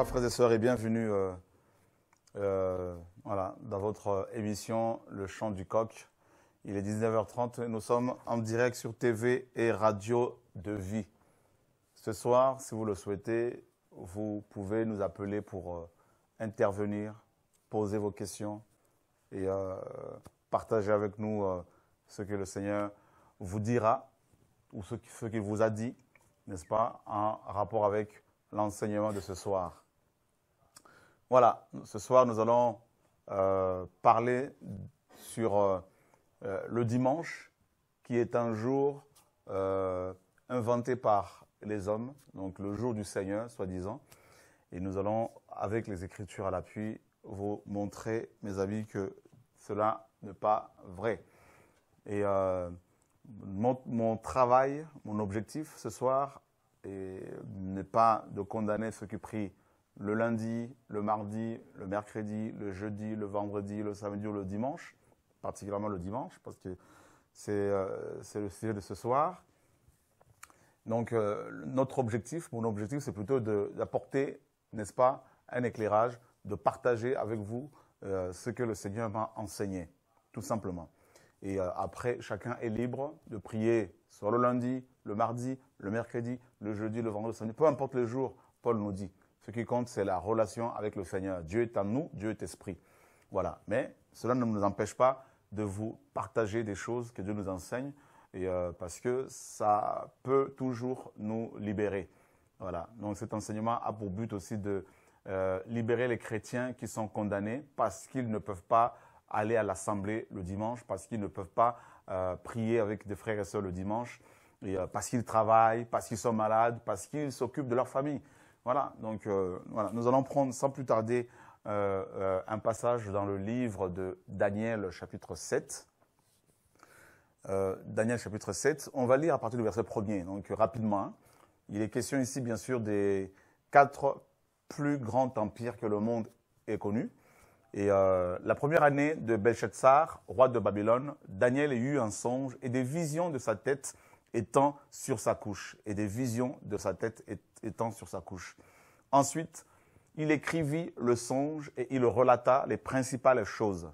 Bonsoir frères et sœurs et bienvenue euh, euh, voilà, dans votre euh, émission Le Chant du Coq. Il est 19h30, et nous sommes en direct sur TV et Radio de Vie. Ce soir, si vous le souhaitez, vous pouvez nous appeler pour intervenir, poser vos questions et partager avec nous ce que le Seigneur vous dira ou ce qu'il vous a dit, n'est-ce pas, en rapport avec l'enseignement de ce soir. Voilà, ce soir nous allons euh, parler sur euh, euh, le dimanche, qui est un jour inventé par les hommes, donc le jour du Seigneur, soi-disant. Et nous allons, avec les Écritures à l'appui, vous montrer, mes amis, que cela n'est pas vrai. Et mon, mon travail, mon objectif ce soir, n'est pas de condamner ceux qui prient le lundi, le mardi, le mercredi, le jeudi, le vendredi, le samedi ou le dimanche, particulièrement le dimanche, parce que c'est euh, le sujet de ce soir. Donc, euh, notre objectif, mon objectif, c'est plutôt d'apporter, n'est-ce pas, un éclairage, de partager avec vous euh, ce que le Seigneur m'a enseigné, tout simplement. Et après, chacun est libre de prier sur le lundi, le mardi, le mercredi, le jeudi, le vendredi, le samedi, peu importe les jours, Paul nous dit. Ce qui compte, c'est la relation avec le Seigneur. Dieu est en nous, Dieu est esprit. Voilà. Mais cela ne nous empêche pas de vous partager des choses que Dieu nous enseigne, et, euh, parce que ça peut toujours nous libérer. Voilà. Donc cet enseignement a pour but aussi de euh, libérer les chrétiens qui sont condamnés parce qu'ils ne peuvent pas aller à l'assemblée le dimanche, parce qu'ils ne peuvent pas euh, prier avec des frères et sœurs le dimanche, parce qu'ils travaillent, parce qu'ils sont malades, parce qu'ils s'occupent de leur famille. Voilà, donc euh, nous allons prendre sans plus tarder euh, euh, un passage dans le livre de Daniel chapitre 7. Daniel chapitre 7, on va lire à partir du verset 1er, donc rapidement. Hein. Il est question ici bien sûr des quatre plus grands empires que le monde ait connus. Et la première année de Belshazzar, roi de Babylone, Daniel a eu un songe et des visions de sa tête étant sur sa couche, et des visions de sa tête étant étant sur sa couche. Ensuite, il écrivit le songe et il relata les principales choses.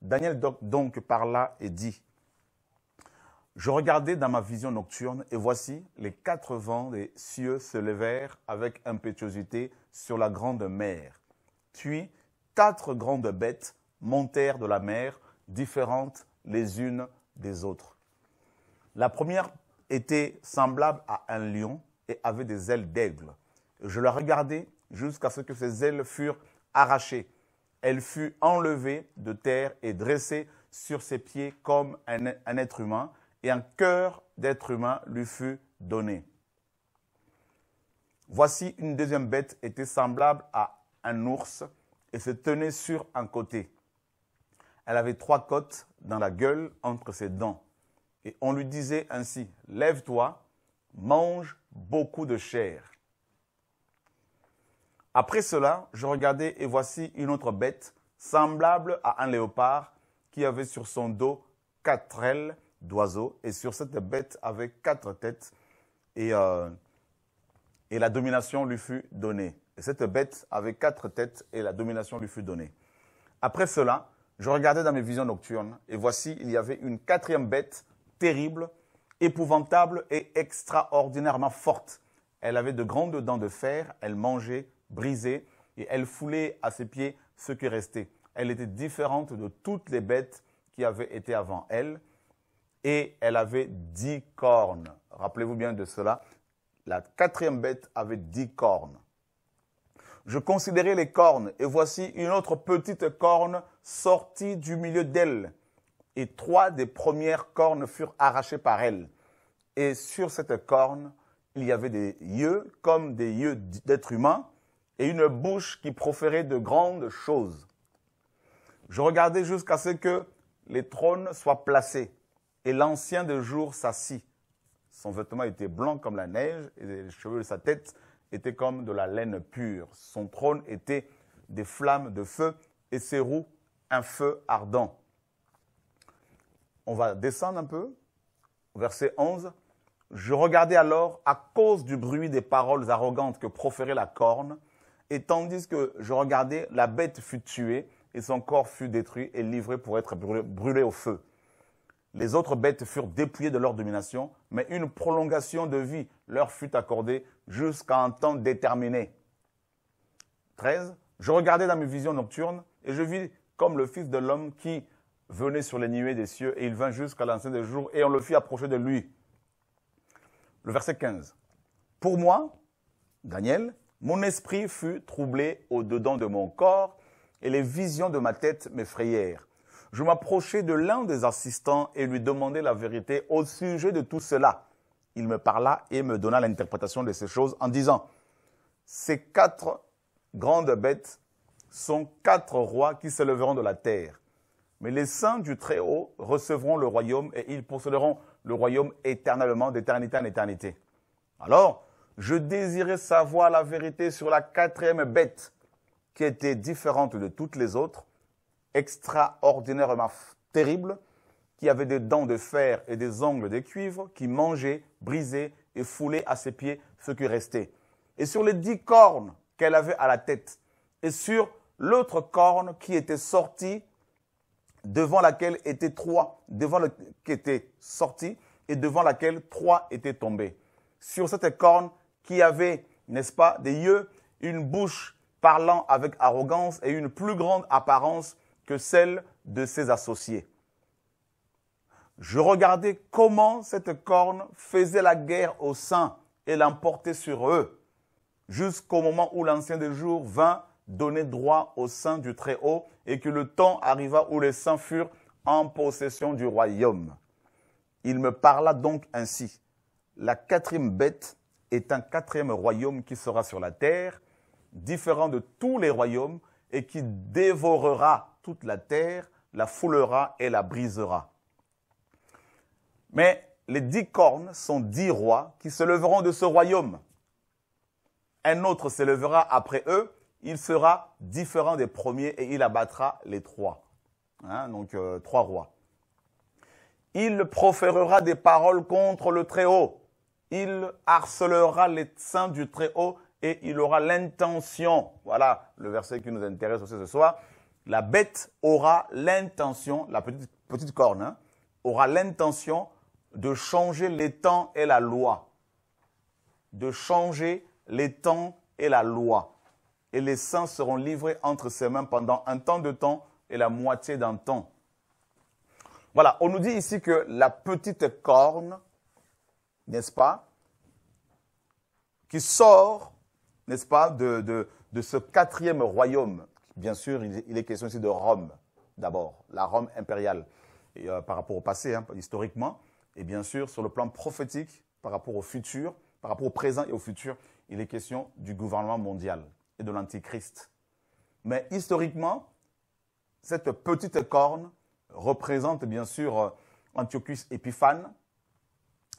Daniel donc parla et dit, Je regardais dans ma vision nocturne, et voici, les quatre vents des cieux se levèrent avec impétuosité sur la grande mer. Puis, quatre grandes bêtes montèrent de la mer, différentes les unes des autres. La première était semblable à un lion, avait des ailes d'aigle. Je la regardai jusqu'à ce que ses ailes furent arrachées. Elle fut enlevée de terre et dressée sur ses pieds comme un, un être humain, et un cœur d'être humain lui fut donné. Voici une deuxième bête était semblable à un ours et se tenait sur un côté. Elle avait trois côtes dans la gueule entre ses dents. Et on lui disait ainsi, Lève-toi, mange beaucoup de chair. Après cela, je regardais et voici une autre bête, semblable à un léopard, qui avait sur son dos quatre ailes d'oiseaux, et sur cette bête avait quatre têtes, et, euh, et la domination lui fut donnée. Et cette bête avait quatre têtes, et la domination lui fut donnée. Après cela, je regardais dans mes visions nocturnes, et voici, il y avait une quatrième bête terrible épouvantable et extraordinairement forte. Elle avait de grandes dents de fer, elle mangeait, brisait, et elle foulait à ses pieds ce qui restait. Elle était différente de toutes les bêtes qui avaient été avant elle, et elle avait dix cornes. Rappelez-vous bien de cela, la quatrième bête avait dix cornes. Je considérais les cornes, et voici une autre petite corne sortie du milieu d'elle et trois des premières cornes furent arrachées par elle. Et sur cette corne, il y avait des yeux comme des yeux d'êtres humains et une bouche qui proférait de grandes choses. Je regardais jusqu'à ce que les trônes soient placés et l'ancien de jour s'assit. Son vêtement était blanc comme la neige et les cheveux de sa tête étaient comme de la laine pure. Son trône était des flammes de feu et ses roues un feu ardent. On va descendre un peu. Verset 11. Je regardais alors à cause du bruit des paroles arrogantes que proférait la corne, et tandis que je regardais, la bête fut tuée, et son corps fut détruit et livré pour être brûlé, au feu. Les autres bêtes furent dépouillées de leur domination, mais une prolongation de vie leur fut accordée jusqu'à un temps déterminé. 13. Je regardais dans mes visions nocturnes, et je vis comme le Fils de l'homme qui, venait sur les nuées des cieux et il vint jusqu'à l'ancien des jours et on le fit approcher de lui. Le verset 15. Pour moi, Daniel, mon esprit fut troublé au-dedans de mon corps et les visions de ma tête m'effrayèrent. Je m'approchai de l'un des assistants et lui demandai la vérité au sujet de tout cela. Il me parla et me donna l'interprétation de ces choses en disant, ces quatre grandes bêtes sont quatre rois qui se lèveront de la terre. Mais les saints du Très-Haut recevront le royaume et ils posséderont le royaume éternellement, d'éternité en éternité. Alors, je désirais savoir la vérité sur la quatrième bête, qui était différente de toutes les autres, extraordinairement terrible, qui avait des dents de fer et des ongles de cuivre, qui mangeait, brisait et foulait à ses pieds ce qui restait. Et sur les dix cornes qu'elle avait à la tête, et sur l'autre corne qui était sortie devant laquelle étaient trois, devant le, qui étaient sortis et devant laquelle trois étaient tombés. Sur cette corne qui avait, n'est-ce pas, des yeux, une bouche parlant avec arrogance et une plus grande apparence que celle de ses associés. Je regardais comment cette corne faisait la guerre aux saints et l'emportait sur eux, jusqu'au moment où l'ancien des jours vint donner droit au sein du Très-Haut et que le temps arriva où les saints furent en possession du royaume. Il me parla donc ainsi. La quatrième bête est un quatrième royaume qui sera sur la terre, différent de tous les royaumes, et qui dévorera toute la terre, la foulera et la brisera. Mais les dix cornes sont dix rois qui se leveront de ce royaume. Un autre s'élèvera après eux il sera différent des premiers et il abattra les trois. Hein, donc euh, trois rois. Il proférera des paroles contre le Très-Haut. Il harcelera les saints du Très-Haut et il aura l'intention. Voilà le verset qui nous intéresse aussi ce soir. La bête aura l'intention, la petite, corne, hein, aura l'intention de changer les temps et la loi. De changer les temps et la loi et les saints seront livrés entre ses mains pendant un temps de temps et la moitié d'un temps. Voilà, on nous dit ici que la petite corne, n'est-ce pas, qui sort, n'est-ce pas, de, ce quatrième royaume. Bien sûr, il, est question ici de Rome, d'abord, la Rome impériale, euh, par rapport au passé, hein, historiquement, et bien sûr, sur le plan prophétique, par rapport au futur, par rapport au présent et au futur, il est question du gouvernement mondial de l'Antichrist. Mais historiquement, cette petite corne représente bien sûr euh, Antiochus Épiphane,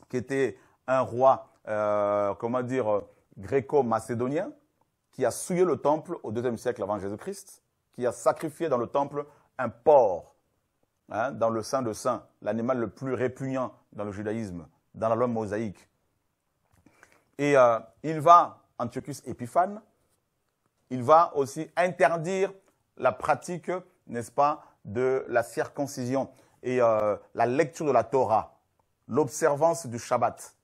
qui était un roi, euh, comment dire, gréco-macédonien, qui a souillé le temple au deuxième siècle avant Jésus-Christ, qui a sacrifié dans le temple un porc, hein, dans le sein de saint, l'animal le plus répugnant dans le judaïsme, dans la loi mosaïque. Et euh, il va, Antiochus Épiphane, il va aussi interdire la pratique, n'est-ce pas, de la circoncision et euh, la lecture de la Torah, l'observance du Shabbat.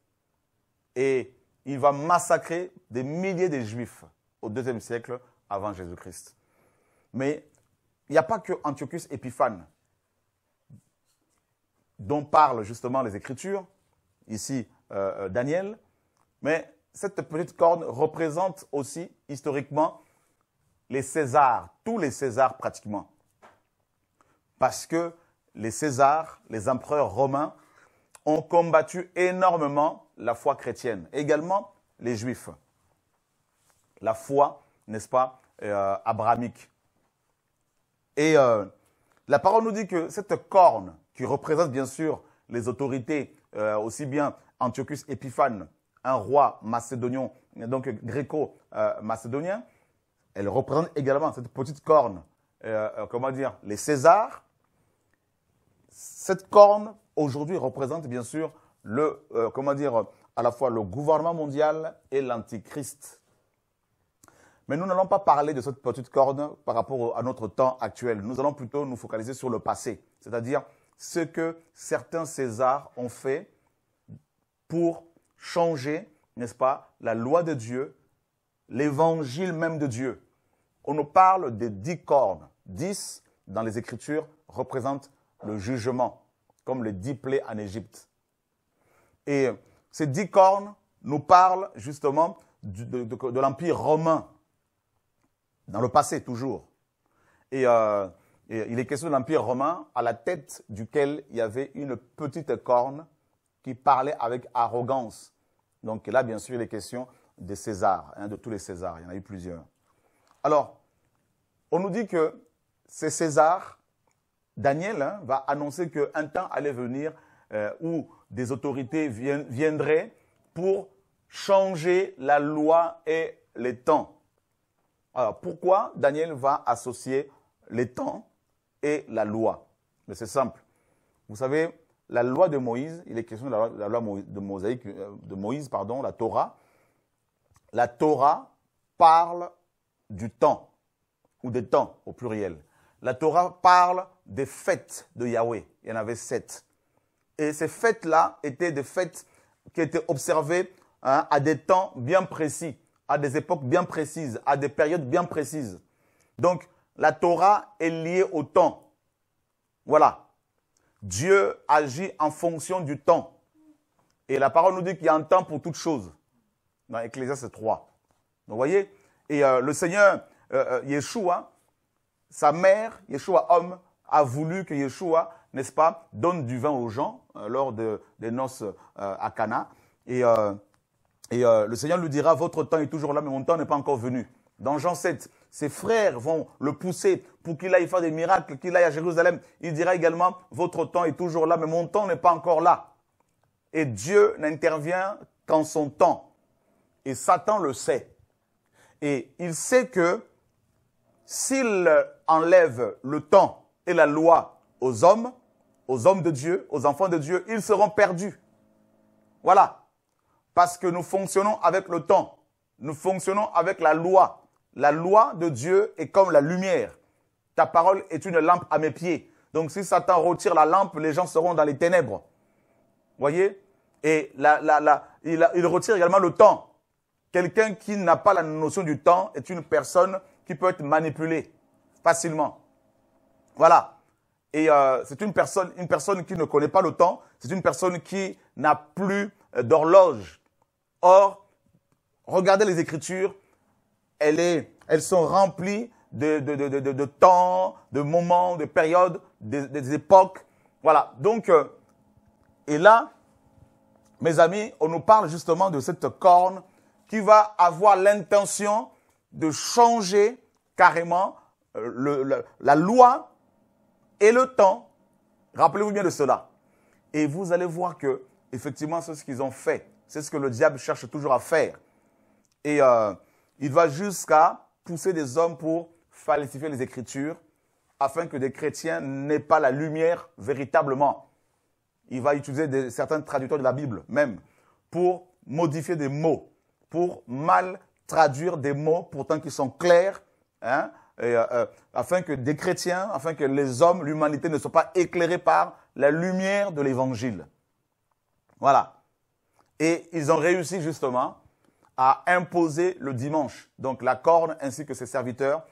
Et il va massacrer des milliers de Juifs au deuxième siècle avant Jésus-Christ. Mais il n'y a pas que Antiochus Épiphane dont parlent justement les Écritures, ici euh, euh, Daniel, mais cette petite corne représente aussi historiquement les Césars, tous les Césars pratiquement. Parce que les Césars, les empereurs romains, ont combattu énormément la foi chrétienne, également les Juifs. La foi, n'est-ce pas, euh, abrahamique. Et euh, la parole nous dit que cette corne, qui représente bien sûr les autorités, euh, aussi bien Antiochus Épiphane, un roi macédonien, donc gréco-macédonien, euh, elle représente également cette petite corne, euh, euh, comment dire, les Césars. Cette corne, aujourd'hui, représente bien sûr le, euh, comment dire, à la fois le gouvernement mondial et l'antichrist. Mais nous n'allons pas parler de cette petite corne par rapport à notre temps actuel. Nous allons plutôt nous focaliser sur le passé, c'est-à-dire ce que certains Césars ont fait pour changer, n'est-ce pas, la loi de Dieu, l'évangile même de Dieu on nous parle des dix cornes. Dix, dans les Écritures, représentent le jugement, comme les dix plaies en Égypte. Et ces dix cornes nous parlent justement de, l'Empire romain, dans le passé toujours. Euh, et, il est question de l'Empire romain, à la tête duquel il y avait une petite corne qui parlait avec arrogance. Donc là, bien sûr, il est question des Césars, hein, de tous les Césars, il y en a eu plusieurs. Alors, on nous dit que c'est César, Daniel, hein, va annoncer qu'un temps allait venir euh, où des autorités viendraient pour changer la loi et les temps. Alors pourquoi Daniel va associer les temps et la loi c'est simple. Vous savez, la loi de Moïse, il est question de la loi, de, euh, de Moïse, pardon, la Torah. La Torah parle du temps ou des temps au pluriel. La Torah parle des fêtes de Yahweh. Il y en avait sept. Et ces fêtes-là étaient des fêtes qui étaient observées hein, à des temps bien précis, à des époques bien précises, à des périodes bien précises. Donc, la Torah est liée au temps. Voilà. Dieu agit en fonction du temps. Et la parole nous dit qu'il y a un temps pour toutes choses. Dans Ecclésiaste 3. vous voyez Et euh, le Seigneur, euh, euh, Yeshua, sa mère, Yeshua homme, a voulu que Yeshua, n'est-ce pas, donne du vin aux gens euh, lors de, des noces euh, à Cana. Et, et le Seigneur lui dira, votre temps est toujours là, mais mon temps n'est pas encore venu. Dans Jean 7, ses frères vont le pousser pour qu'il aille faire des miracles, qu'il aille à Jérusalem. Il dira également, votre temps est toujours là, mais mon temps n'est pas encore là. Et Dieu n'intervient qu'en son temps. Et Satan le sait. Et il sait que s'il enlève le temps et la loi aux hommes, aux hommes de Dieu, aux enfants de Dieu, ils seront perdus. Voilà. Parce que nous fonctionnons avec le temps. Nous fonctionnons avec la loi. La loi de Dieu est comme la lumière. Ta parole est une lampe à mes pieds. Donc si Satan retire la lampe, les gens seront dans les ténèbres. Voyez Et il retire également le temps. Quelqu'un qui n'a pas la notion du temps est une personne qui peut être manipulé facilement. Voilà. Et euh, c'est une personne, une personne qui ne connaît pas le temps, c'est une personne qui n'a plus euh, d'horloge. Or, regardez les Écritures, elles, est, elles sont remplies de, temps, de moments, de périodes, des, époques. Voilà. Donc, euh, et là, mes amis, on nous parle justement de cette corne qui va avoir l'intention de changer carrément euh, la loi et le temps. Rappelez-vous bien de cela. Et vous allez voir que, effectivement, c'est ce qu'ils ont fait. C'est ce que le diable cherche toujours à faire. Et euh, il va jusqu'à pousser des hommes pour falsifier les Écritures afin que des chrétiens n'aient pas la lumière véritablement. Il va utiliser certains traducteurs de la Bible même pour modifier des mots, pour mal traduire des mots pourtant qui sont clairs, hein, euh, euh, afin que des chrétiens, afin que les hommes, l'humanité ne soient pas éclairés par la lumière de l'évangile. Voilà. Et ils ont réussi justement à imposer le dimanche. Donc la corne ainsi que ses serviteurs,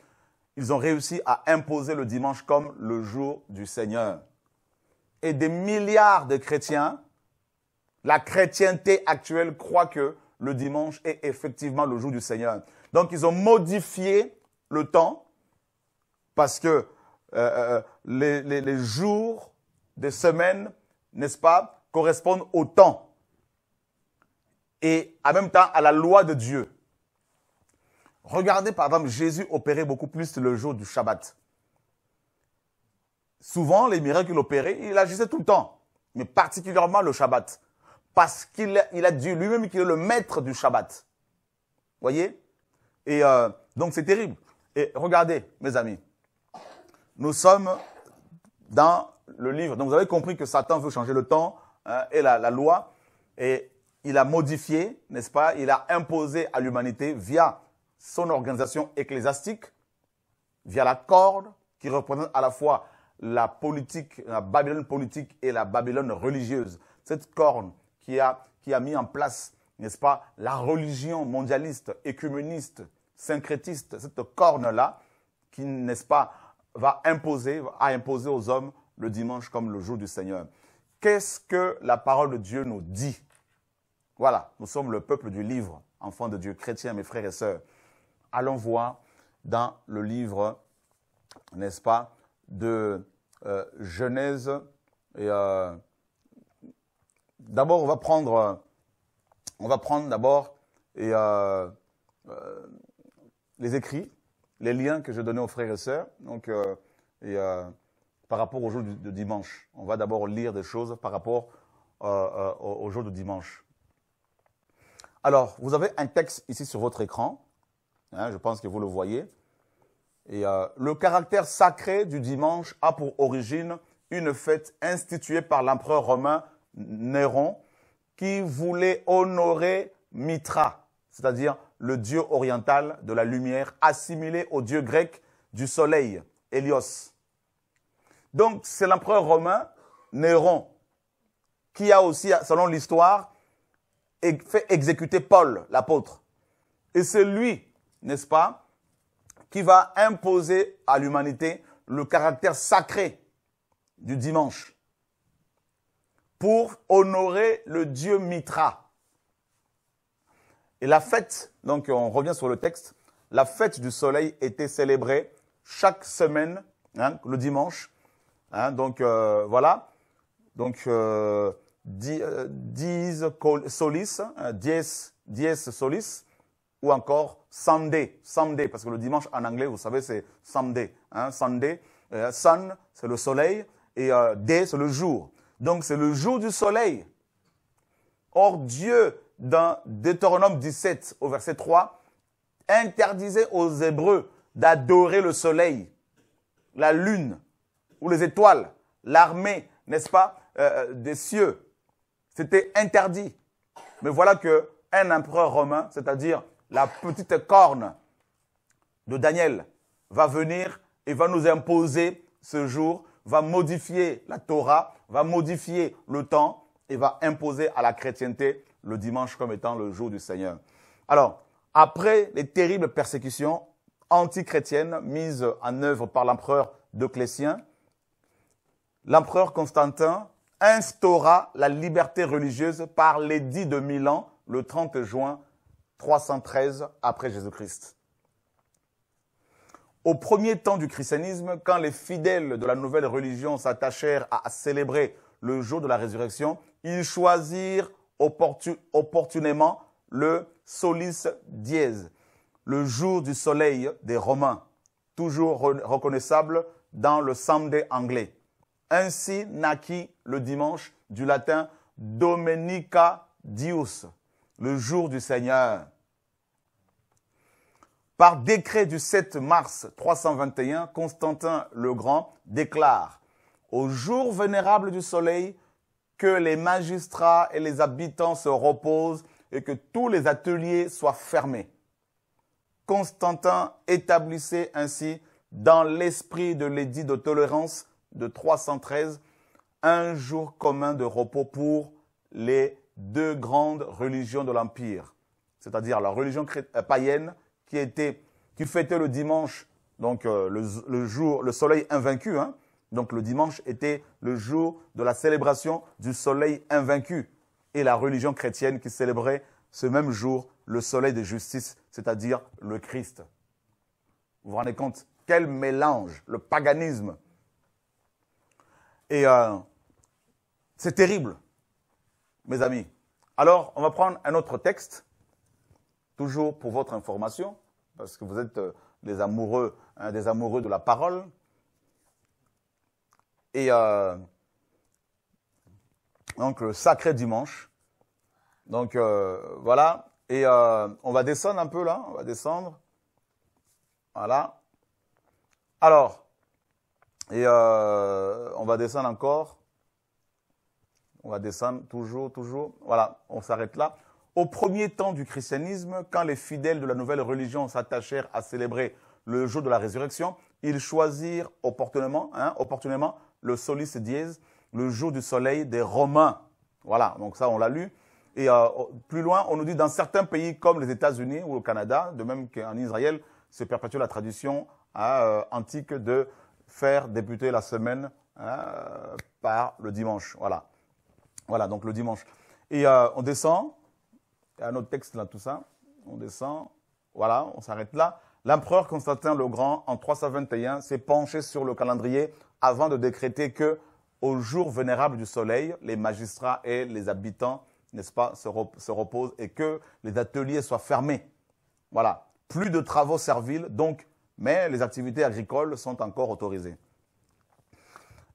ils ont réussi à imposer le dimanche comme le jour du Seigneur. Et des milliards de chrétiens, la chrétienté actuelle croit que le dimanche est effectivement le jour du Seigneur. Donc ils ont modifié le temps parce que euh, euh, les, les, jours des semaines, n'est-ce pas, correspondent au temps et en même temps à la loi de Dieu. Regardez par exemple Jésus opérait beaucoup plus le jour du Shabbat. Souvent les miracles qu'il opérait, il agissait tout le temps, mais particulièrement le Shabbat parce qu'il a dit lui-même qu'il est le maître du Shabbat. Voyez Et euh, donc c'est terrible. Et regardez, mes amis, nous sommes dans le livre. Donc vous avez compris que Satan veut changer le temps hein, et la, loi. Et il a modifié, n'est-ce pas Il a imposé à l'humanité via son organisation ecclésiastique, via la corne qui représente à la fois la politique, la Babylone politique et la Babylone religieuse. Cette corne qui a, mis en place, n'est-ce pas, la religion mondialiste, écuméniste, syncrétiste, cette corne-là, qui, n'est-ce pas, va imposer, à imposer aux hommes le dimanche comme le jour du Seigneur. Qu'est-ce que la parole de Dieu nous dit Voilà, nous sommes le peuple du livre, enfants de Dieu, chrétiens, mes frères et sœurs. Allons voir dans le livre, n'est-ce pas, de euh, Genèse et euh, d'abord, on va prendre, euh, d'abord euh, euh, les écrits, les liens que je donnais aux frères et sœurs. par rapport au jour du, dimanche, on va d'abord lire des choses par rapport au, jour du dimanche. Alors, vous avez un texte ici sur votre écran. Hein, je pense que vous le voyez. Et le caractère sacré du dimanche a pour origine une fête instituée par l'empereur romain Néron, qui voulait honorer Mitra, c'est-à-dire le dieu oriental de la lumière, assimilé au dieu grec du soleil, Hélios. Donc c'est l'empereur romain, Néron, qui a aussi, selon l'histoire, fait exécuter Paul, l'apôtre. Et c'est lui, n'est-ce pas, qui va imposer à l'humanité le caractère sacré du dimanche pour honorer le dieu Mitra. Et la fête, donc on revient sur le texte, la fête du soleil était célébrée chaque semaine, hein, le dimanche. Hein, donc euh, voilà, donc euh, euh solis, hein, dies solis, ou encore Sunday, Sunday, parce que le dimanche en anglais, vous savez, c'est Sunday. Sunday, euh, sun, c'est le soleil, et day, c'est le jour. Donc c'est le jour du soleil. Or Dieu, dans Deutéronome 17 au verset 3, interdisait aux Hébreux d'adorer le soleil, la lune ou les étoiles, l'armée, n'est-ce pas, euh, euh, des cieux. C'était interdit. Mais voilà que un empereur romain, c'est-à-dire la petite corne de Daniel, va venir et va nous imposer ce jour, va modifier la Torah va modifier le temps et va imposer à la chrétienté le dimanche comme étant le jour du Seigneur. Alors, après les terribles persécutions antichrétiennes mises en œuvre par l'empereur Dioclétien, l'empereur Constantin instaura la liberté religieuse par l'édit de Milan le 30 juin 313 après Jésus-Christ. Au premier temps du christianisme, quand les fidèles de la nouvelle religion s'attachèrent à célébrer le jour de la résurrection, ils choisirent opportunément le solis dies, le jour du soleil des Romains, toujours reconnaissable dans le Sunday anglais. Ainsi naquit le dimanche du latin Domenica Dius, le jour du Seigneur. Par décret du 7 mars 321, Constantin le Grand déclare au jour vénérable du soleil que les magistrats et les habitants se reposent et que tous les ateliers soient fermés. Constantin établissait ainsi, dans l'esprit de l'édit de tolérance de 313, un jour commun de repos pour les deux grandes religions de l'Empire, c'est-à-dire la religion euh, païenne qui était, qui fêtait le dimanche, donc euh, le, jour, le soleil invaincu. Hein, donc le dimanche était le jour de la célébration du soleil invaincu et la religion chrétienne qui célébrait ce même jour le soleil de justice, c'est-à-dire le Christ. Vous vous rendez compte Quel mélange, le paganisme. Et euh, c'est terrible, mes amis. Alors, on va prendre un autre texte toujours pour votre information, parce que vous êtes euh, des amoureux, hein, des amoureux de la parole. Et euh, donc le sacré dimanche. Donc euh, voilà. Et on va descendre un peu là, on va descendre. Voilà. Alors, et on va descendre encore. On va descendre toujours, toujours. Voilà, on s'arrête là. Au premier temps du christianisme, quand les fidèles de la nouvelle religion s'attachèrent à célébrer le jour de la résurrection, ils choisirent opportunément, hein, opportunément le solis dies, le jour du soleil des Romains. Voilà, donc ça on l'a lu. Et euh, plus loin, on nous dit dans certains pays comme les États-Unis ou le Canada, de même qu'en Israël, se perpétue la tradition hein, euh, antique de faire débuter la semaine hein, par le dimanche. Voilà. Voilà, donc le dimanche. Et euh, on descend il y un notre texte là, tout ça. On descend, voilà, on s'arrête là. L'empereur Constantin le Grand, en 321, s'est penché sur le calendrier avant de décréter que, au jour vénérable du soleil, les magistrats et les habitants, n'est-ce pas, se, reposent et que les ateliers soient fermés. Voilà. Plus de travaux serviles, donc, mais les activités agricoles sont encore autorisées.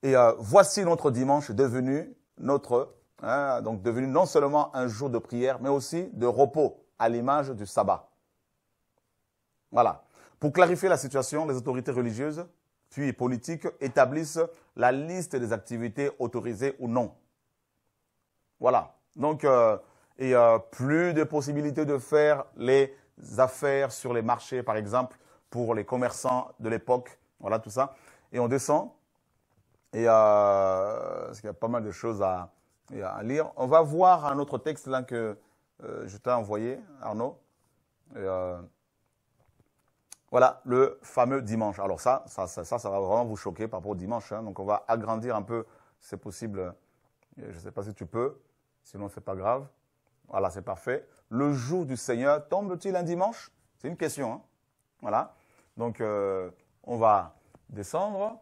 Et euh, voici notre dimanche devenu notre ah, donc devenu non seulement un jour de prière, mais aussi de repos, à l'image du sabbat. Voilà. Pour clarifier la situation, les autorités religieuses, puis politiques, établissent la liste des activités autorisées ou non. Voilà. Donc, euh, il n'y a plus de possibilités de faire les affaires sur les marchés, par exemple, pour les commerçants de l'époque. Voilà, tout ça. Et on descend. Et euh, parce qu'il y a pas mal de choses à, on va voir un autre texte que euh, je t'ai envoyé, Arnaud. Euh, voilà, le fameux dimanche. Alors ça, ça, va vraiment vous choquer par rapport au dimanche. Hein. Donc on va agrandir un peu, c'est possible. Je ne sais pas si tu peux, sinon n'est pas grave. Voilà, c'est parfait. Le jour du Seigneur tombe-t-il un dimanche C'est une question. Hein. Voilà. Donc euh, on va descendre.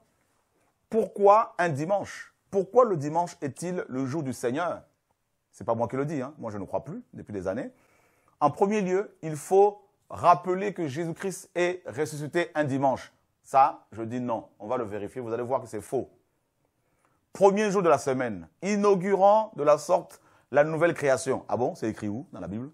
Pourquoi un dimanche pourquoi le dimanche est-il le jour du Seigneur C'est pas moi qui le dis, hein. moi je ne crois plus depuis des années. En premier lieu, il faut rappeler que Jésus-Christ est ressuscité un dimanche. Ça, je dis non. On va le vérifier. Vous allez voir que c'est faux. Premier jour de la semaine, inaugurant de la sorte la nouvelle création. Ah bon, c'est écrit où dans la Bible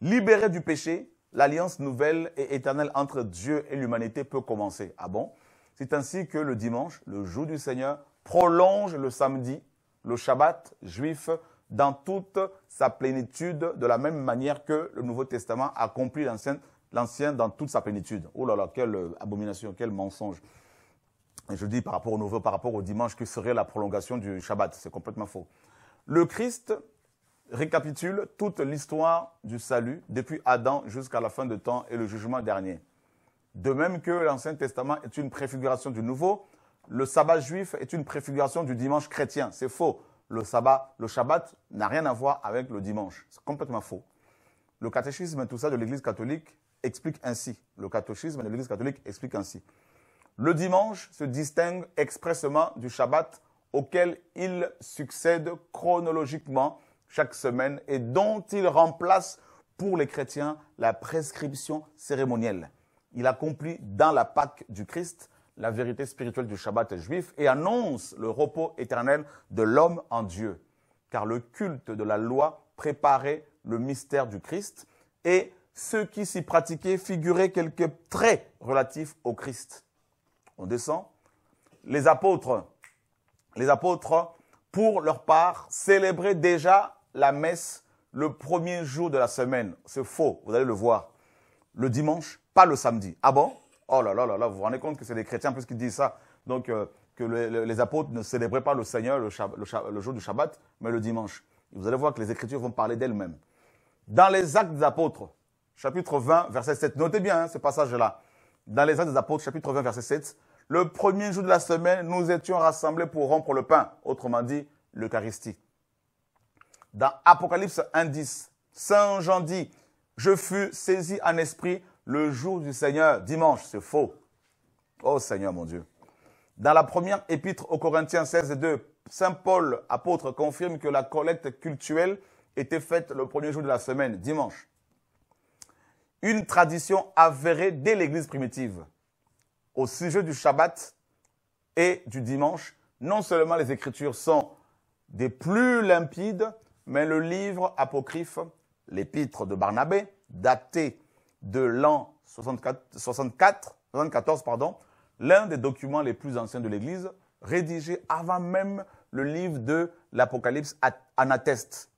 Libéré du péché, l'alliance nouvelle et éternelle entre Dieu et l'humanité peut commencer. Ah bon C'est ainsi que le dimanche, le jour du Seigneur, prolonge le samedi, le Shabbat juif, dans toute sa plénitude, de la même manière que le Nouveau Testament accomplit l'Ancien dans toute sa plénitude. Oh là là, quelle abomination, quel mensonge. je dis par rapport au nouveau, par rapport au dimanche, que serait la prolongation du Shabbat. C'est complètement faux. Le Christ récapitule toute l'histoire du salut depuis Adam jusqu'à la fin de temps et le jugement dernier. De même que l'Ancien Testament est une préfiguration du Nouveau, le sabbat juif est une préfiguration du dimanche chrétien. C'est faux. Le sabbat, le Shabbat n'a rien à voir avec le dimanche. C'est complètement faux. Le catéchisme et tout ça de l'Église catholique explique ainsi. Le catéchisme de l'Église catholique explique ainsi. Le dimanche se distingue expressément du Shabbat auquel il succède chronologiquement chaque semaine et dont il remplace pour les chrétiens la prescription cérémonielle. Il accomplit dans la Pâque du Christ la vérité spirituelle du Shabbat juif et annonce le repos éternel de l'homme en Dieu. Car le culte de la loi préparait le mystère du Christ et ceux qui s'y pratiquaient figuraient quelques traits relatifs au Christ. On descend. Les apôtres, les apôtres, pour leur part, célébraient déjà la messe le premier jour de la semaine. C'est faux, vous allez le voir. Le dimanche, pas le samedi. Ah bon Oh là là là là, vous vous rendez compte que c'est des chrétiens plus disent ça. Donc, euh, que les apôtres ne célébraient pas le Seigneur le, le, jour du Shabbat, mais le dimanche. Vous allez voir que les Écritures vont parler d'elles-mêmes. Dans les Actes des Apôtres, chapitre 20, verset 7, notez bien hein, ce passage-là. Dans les Actes des Apôtres, chapitre 20, verset 7, le premier jour de la semaine, nous étions rassemblés pour rompre le pain, autrement dit, l'Eucharistie. Dans Apocalypse 1, 10, Saint Jean dit, je fus saisi en esprit le jour du Seigneur, dimanche, c'est faux. Oh Seigneur mon Dieu. Dans la première épître aux Corinthiens 16 et 2, Saint Paul, apôtre, confirme que la collecte cultuelle était faite le premier jour de la semaine, dimanche. Une tradition avérée dès l'Église primitive. Au sujet du Shabbat et du dimanche, non seulement les Écritures sont des plus limpides, mais le livre apocryphe, l'épître de Barnabé, daté de l'an 64, 74, pardon, l'un des documents les plus anciens de l'Église, rédigé avant même le livre de l'Apocalypse en atteste.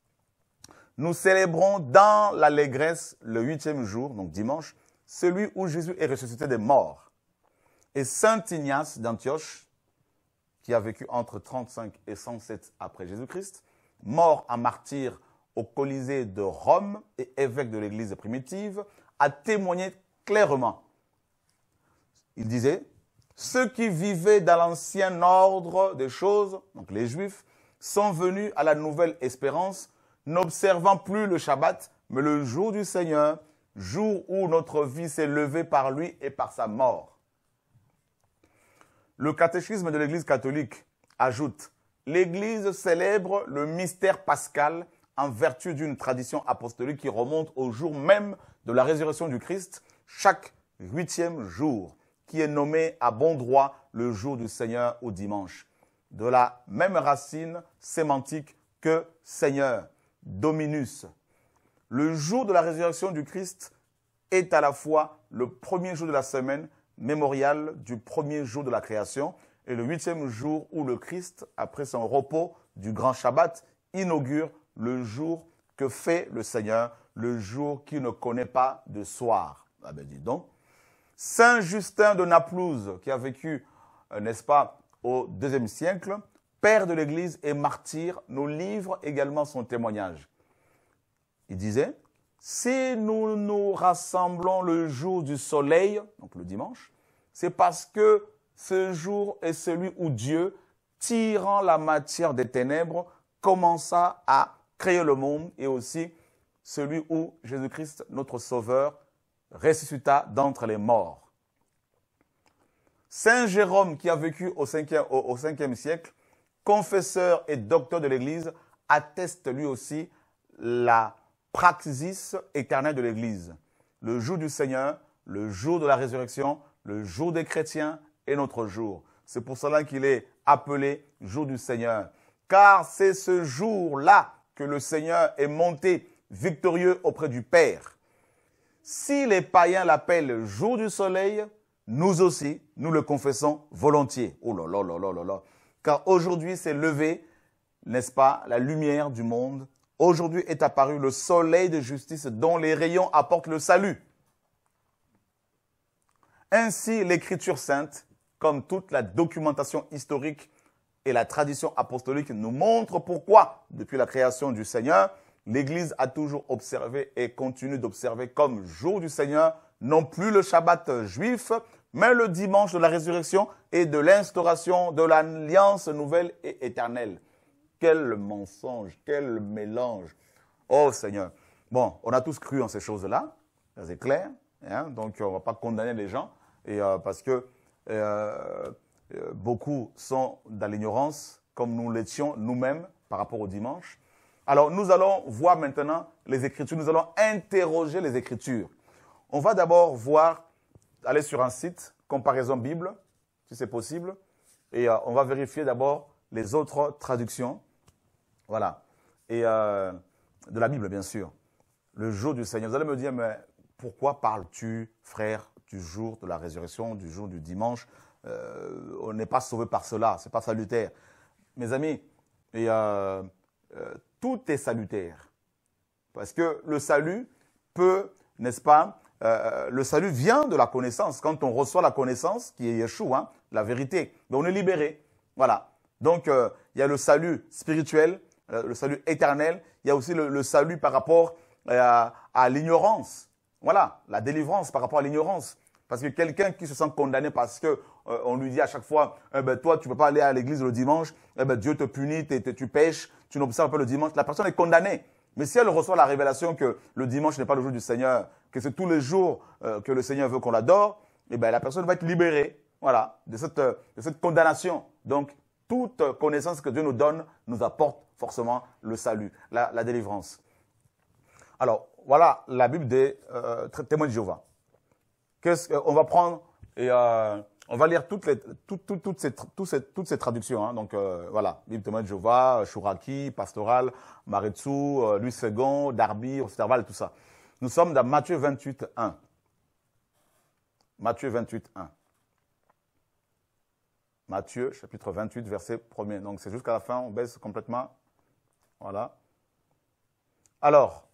Nous célébrons dans l'allégresse le huitième jour, donc dimanche, celui où Jésus est ressuscité des morts. Et Saint Ignace d'Antioche, qui a vécu entre 35 et 107 après Jésus-Christ, mort en martyr au Colisée de Rome et évêque de l'Église primitive, a témoigné clairement. Il disait, ceux qui vivaient dans l'ancien ordre des choses, donc les Juifs, sont venus à la nouvelle espérance, n'observant plus le Shabbat, mais le jour du Seigneur, jour où notre vie s'est levée par lui et par sa mort. Le catéchisme de l'Église catholique ajoute, L'Église célèbre le mystère pascal en vertu d'une tradition apostolique qui remonte au jour même de la résurrection du Christ chaque huitième jour, qui est nommé à bon droit le jour du Seigneur au dimanche. De la même racine sémantique que Seigneur, Dominus. Le jour de la résurrection du Christ est à la fois le premier jour de la semaine, mémorial du premier jour de la création, et le huitième jour où le Christ, après son repos du grand Shabbat, inaugure le jour que fait le Seigneur le jour qui ne connaît pas de soir. Ah ben dis donc. Saint Justin de Naplouse, qui a vécu, euh, n'est-ce pas, au deuxième siècle, père de l'Église et martyr, nous livre également son témoignage. Il disait, si nous nous rassemblons le jour du soleil, donc le dimanche, c'est parce que ce jour est celui où Dieu, tirant la matière des ténèbres, commença à créer le monde et aussi celui où Jésus-Christ, notre Sauveur, ressuscita d'entre les morts. Saint Jérôme, qui a vécu au 5 siècle, confesseur et docteur de l'Église, atteste lui aussi la praxis éternelle de l'Église. Le jour du Seigneur, le jour de la résurrection, le jour des chrétiens est notre jour. C'est pour cela qu'il est appelé jour du Seigneur. Car c'est ce jour-là que le Seigneur est monté victorieux auprès du Père. Si les païens l'appellent jour du soleil, nous aussi, nous le confessons volontiers. Oh là là là là là là. Car aujourd'hui s'est levé, n'est-ce pas, la lumière du monde. Aujourd'hui est apparu le soleil de justice dont les rayons apportent le salut. Ainsi, l'écriture sainte, comme toute la documentation historique et la tradition apostolique, nous montre pourquoi, depuis la création du Seigneur, l'Église a toujours observé et continue d'observer comme jour du Seigneur, non plus le Shabbat juif, mais le dimanche de la résurrection et de l'instauration de l'alliance nouvelle et éternelle. Quel mensonge, quel mélange. Oh Seigneur. Bon, on a tous cru en ces choses-là, c'est clair. Hein. donc on ne va pas condamner les gens, euh, parce que euh, euh, beaucoup sont dans l'ignorance, comme nous l'étions nous-mêmes par rapport au dimanche. Alors nous allons voir maintenant les Écritures, nous allons interroger les Écritures. On va d'abord voir, aller sur un site, comparaison Bible, si c'est possible, et euh, on va vérifier d'abord les autres traductions, voilà, et euh, de la Bible bien sûr. Le jour du Seigneur. Vous allez me dire, mais pourquoi parles-tu, frère, du jour de la résurrection, du jour du dimanche euh, On n'est pas sauvé par cela, n'est pas salutaire. Mes amis, et euh, tout est salutaire. Parce que le salut peut, n'est-ce pas, euh, euh, le salut vient de la connaissance. Quand on reçoit la connaissance, qui est Yeshua, hein, la vérité, ben, on est libéré. Voilà. Donc, il y a le salut spirituel, le salut éternel. Il y a aussi le, salut par rapport à, l'ignorance. Voilà, la délivrance par rapport à l'ignorance. Parce que quelqu'un qui se sent condamné parce que on lui dit à chaque fois, eh ben, toi, tu ne peux pas aller à l'église le dimanche, eh ben, Dieu te punit, tu pêches, tu n'observes pas le dimanche, la personne est condamnée. Mais si elle reçoit la révélation que le dimanche n'est pas le jour du Seigneur, que c'est tous les jours euh, que le Seigneur veut qu'on l'adore, eh bien, la personne va être libérée, voilà, euh, de cette, condamnation. Donc, toute connaissance que Dieu nous donne nous apporte forcément le salut, la, délivrance. Alors, voilà la Bible des euh, témoins de Jéhovah. Qu'est-ce qu'on va prendre et on va lire toutes, les, toutes, toutes, ces, traductions. Hein. Donc euh, voilà, Bible de Jéhovah, Chouraki, Pastoral, Maretsu, euh, Louis II, Darby, Osterval, tout ça. Nous sommes dans Matthieu 28, 1. Matthieu 28, 1. Matthieu chapitre 28, verset 1er. Donc c'est jusqu'à la fin, on baisse complètement. Voilà. Alors,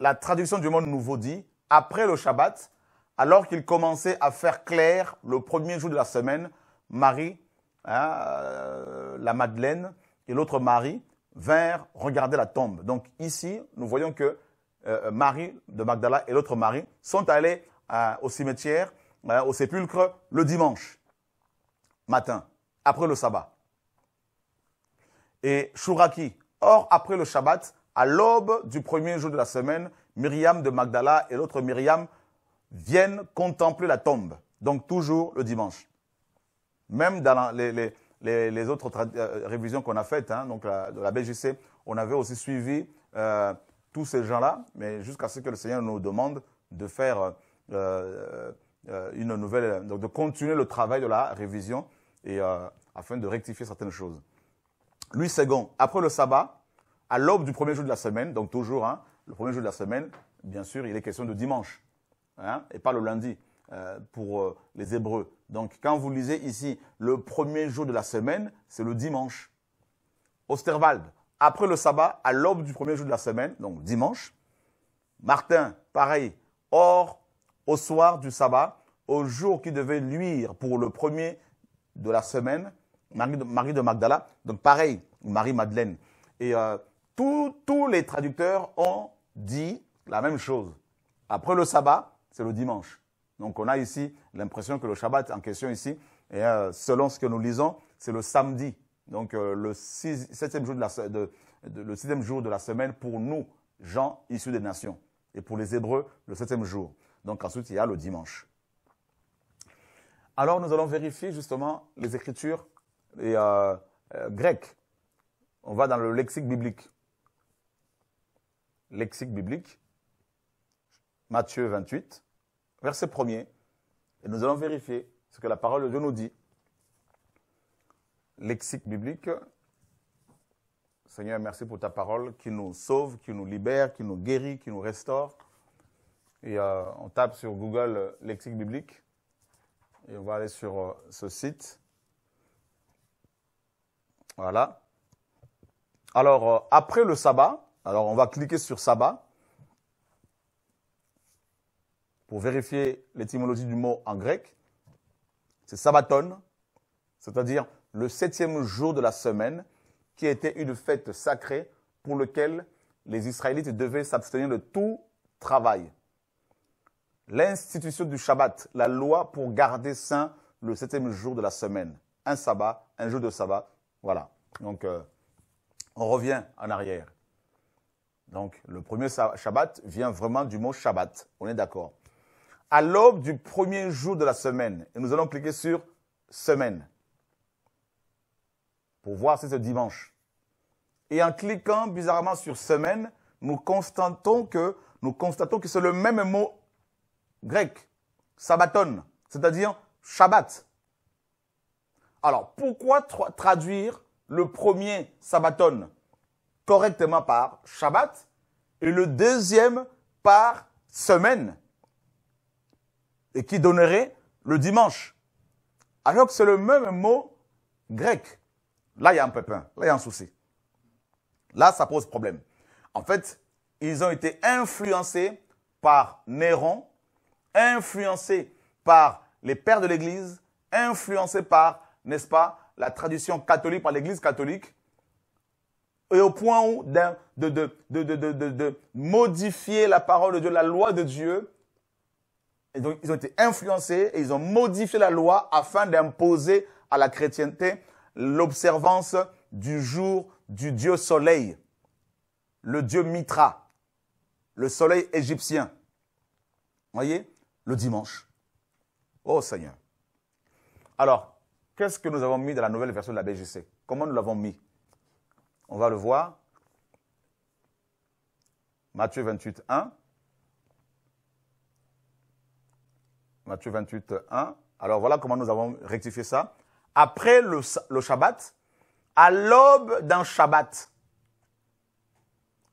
la traduction du monde nouveau dit, après le Shabbat, alors qu'il commençait à faire clair le premier jour de la semaine, Marie, hein, euh, la Madeleine et l'autre Marie vinrent regarder la tombe. Donc ici, nous voyons que euh, Marie de Magdala et l'autre Marie sont allés euh, au cimetière, hein, au sépulcre, le dimanche matin, après le sabbat. Et Shuraki, or après le Shabbat, à l'aube du premier jour de la semaine, Myriam de Magdala et l'autre Myriam viennent contempler la tombe. Donc toujours le dimanche. Même dans les, autres euh, révisions qu'on a faites, hein, donc la, de la BGC, on avait aussi suivi euh, tous ces gens-là, mais jusqu'à ce que le Seigneur nous demande de faire euh, une nouvelle, donc de continuer le travail de la révision et afin de rectifier certaines choses. Lui, second, après le sabbat, à l'aube du premier jour de la semaine, donc toujours hein, le premier jour de la semaine, bien sûr, il est question de dimanche. Hein, et pas le lundi euh, pour euh, les Hébreux. Donc quand vous lisez ici, le premier jour de la semaine, c'est le dimanche. Osterwald, après le sabbat, à l'aube du premier jour de la semaine, donc dimanche. Martin, pareil, or, au soir du sabbat, au jour qui devait luire pour le premier de la semaine, Marie de, Magdala, donc pareil, Marie-Madeleine. Et euh, tous les traducteurs ont dit la même chose. Après le sabbat, c'est le dimanche. Donc on a ici l'impression que le Shabbat en question ici, et, euh, selon ce que nous lisons, c'est le samedi. Donc euh, le, jour de la, le sixième jour de la semaine pour nous, gens issus des nations. Et pour les Hébreux, le septième jour. Donc ensuite, il y a le dimanche. Alors nous allons vérifier justement les écritures euh, grecques. On va dans le lexique biblique. Lexique biblique, Matthieu 28 verset 1er, et nous allons vérifier ce que la parole de Dieu nous dit. Lexique biblique. Seigneur, merci pour ta parole qui nous sauve, qui nous libère, qui nous guérit, qui nous restaure. Et euh, on tape sur Google euh, lexique biblique. Et on va aller sur euh, ce site. Voilà. Alors, après le sabbat, alors on va cliquer sur sabbat pour vérifier l'étymologie du mot en grec, c'est sabbaton, c'est-à-dire le septième jour de la semaine, qui était une fête sacrée pour laquelle les Israélites devaient s'abstenir de tout travail. L'institution du Shabbat, la loi pour garder saint le septième jour de la semaine. Un sabbat, un jour de sabbat, voilà. Donc, euh, on revient en arrière. Donc, le premier Shabbat vient vraiment du mot Shabbat, on est d'accord à l'aube du premier jour de la semaine. Et nous allons cliquer sur semaine pour voir si c'est ce dimanche. Et en cliquant bizarrement sur semaine, nous constatons que nous constatons que c'est le même mot grec, sabbaton, c'est-à-dire Shabbat. Alors, pourquoi traduire le premier sabbaton correctement par Shabbat et le deuxième par semaine et qui donnerait le dimanche. Alors que c'est le même mot grec. Là, il y a un pépin, là, il y a un souci. Là, ça pose problème. En fait, ils ont été influencés par Néron, influencés par les pères de l'Église, influencés par, n'est-ce pas, la tradition catholique, par l'Église catholique, et au point où de, de, de, modifier la parole de Dieu, la loi de Dieu, ils ont, ils ont été influencés et ils ont modifié la loi afin d'imposer à la chrétienté l'observance du jour du dieu soleil, le dieu Mitra, le soleil égyptien. Vous Voyez Le dimanche. Oh Seigneur. Alors, qu'est-ce que nous avons mis dans la nouvelle version de la BGC Comment nous l'avons mis On va le voir. Matthieu 28, 1. Matthieu 28, 1. Alors voilà comment nous avons rectifié ça. Après le, le Shabbat, à l'aube d'un Shabbat,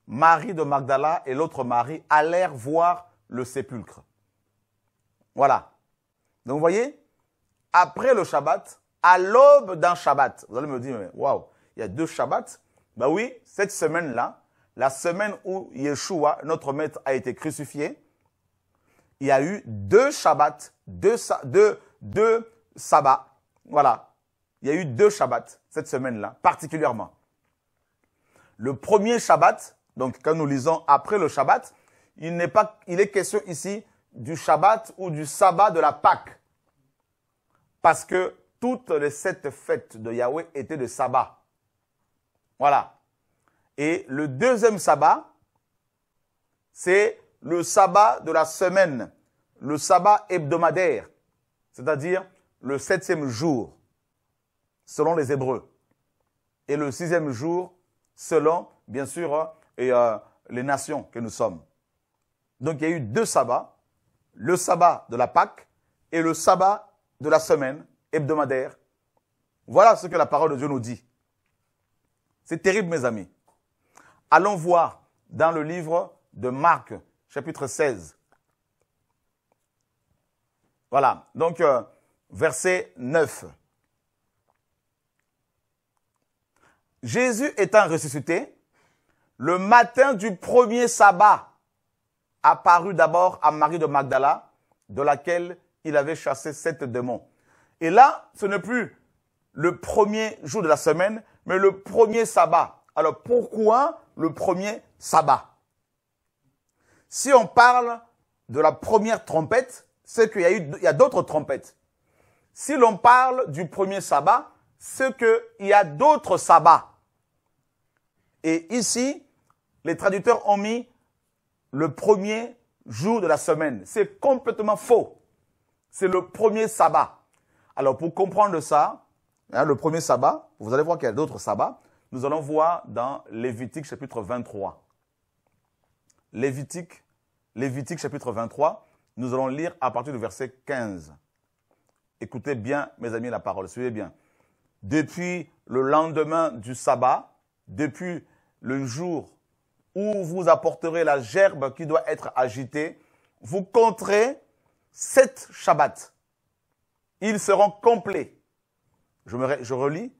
Marie de Magdala et l'autre Marie allèrent voir le sépulcre. Voilà. Donc vous voyez, après le Shabbat, à l'aube d'un Shabbat, vous allez me dire, waouh, il y a deux Shabbats. Ben oui, cette semaine-là, la semaine où Yeshua, notre maître, a été crucifié, il y a eu deux Shabbats, deux, deux, deux Sabbats. Voilà. Il y a eu deux Shabbats cette semaine-là, particulièrement. Le premier Shabbat, donc quand nous lisons après le Shabbat, il n'est pas, il est question ici du Shabbat ou du Sabbat de la Pâque. Parce que toutes les sept fêtes de Yahweh étaient de Sabbat. Voilà. Et le deuxième Sabbat, c'est le sabbat de la semaine, le sabbat hebdomadaire, c'est-à-dire le septième jour, selon les Hébreux, et le sixième jour, selon, bien sûr, hein, et, euh, les nations que nous sommes. Donc il y a eu deux sabbats, le sabbat de la Pâque et le sabbat de la semaine hebdomadaire. Voilà ce que la parole de Dieu nous dit. C'est terrible, mes amis. Allons voir dans le livre de Marc, chapitre 16. Voilà, donc euh, verset 9. Jésus étant ressuscité, le matin du premier sabbat, apparut d'abord à Marie de Magdala, de laquelle il avait chassé sept démons. Et là, ce n'est plus le premier jour de la semaine, mais le premier sabbat. Alors pourquoi le premier sabbat si on parle de la première trompette, c'est qu'il y a d'autres trompettes. Si l'on parle du premier sabbat, c'est qu'il y a d'autres sabbats. Et ici, les traducteurs ont mis le premier jour de la semaine. C'est complètement faux. C'est le premier sabbat. Alors, pour comprendre ça, hein, le premier sabbat, vous allez voir qu'il y a d'autres sabbats. Nous allons voir dans Lévitique chapitre 23. Lévitique, Lévitique chapitre 23, nous allons lire à partir du verset 15. Écoutez bien, mes amis, la parole, suivez bien. Depuis le lendemain du sabbat, depuis le jour où vous apporterez la gerbe qui doit être agitée, vous compterez sept Shabbats. Ils seront complets. Je, je relis.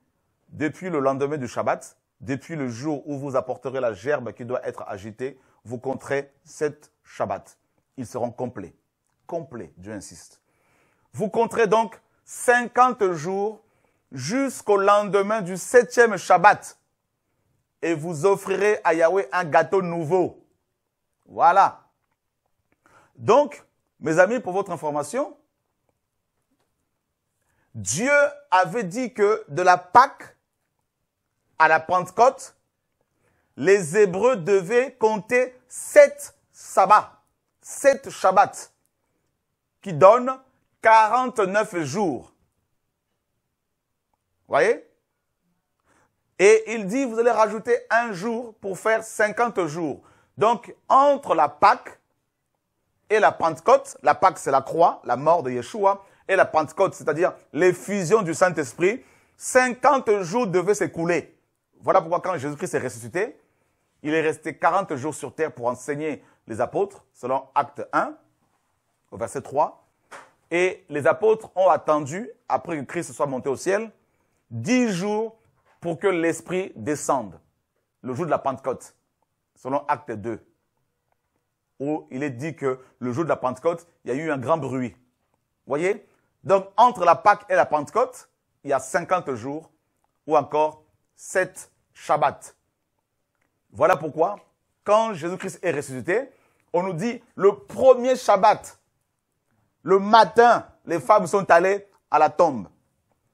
Depuis le lendemain du Shabbat, depuis le jour où vous apporterez la gerbe qui doit être agitée, vous compterez sept Shabbats. Ils seront complets. Complets, Dieu insiste. Vous compterez donc 50 jours jusqu'au lendemain du septième Shabbat. Et vous offrirez à Yahweh un gâteau nouveau. Voilà. Donc, mes amis, pour votre information, Dieu avait dit que de la Pâque à la Pentecôte, les Hébreux devaient compter sept sabbats, sept shabbats, qui donnent 49 jours. Voyez Et il dit, vous allez rajouter un jour pour faire 50 jours. Donc, entre la Pâque et la Pentecôte, la Pâque c'est la croix, la mort de Yeshua, et la Pentecôte, c'est-à-dire l'effusion du Saint-Esprit, 50 jours devaient s'écouler. Voilà pourquoi quand Jésus-Christ est ressuscité, il est resté 40 jours sur terre pour enseigner les apôtres, selon Acte 1, au verset 3. Et les apôtres ont attendu, après que Christ soit monté au ciel, dix jours pour que l'Esprit descende, le jour de la Pentecôte, selon Acte 2, où il est dit que le jour de la Pentecôte, il y a eu un grand bruit. Voyez Donc, entre la Pâque et la Pentecôte, il y a 50 jours, ou encore 7 Shabbats. Voilà pourquoi, quand Jésus-Christ est ressuscité, on nous dit le premier Shabbat, le matin, les femmes sont allées à la tombe.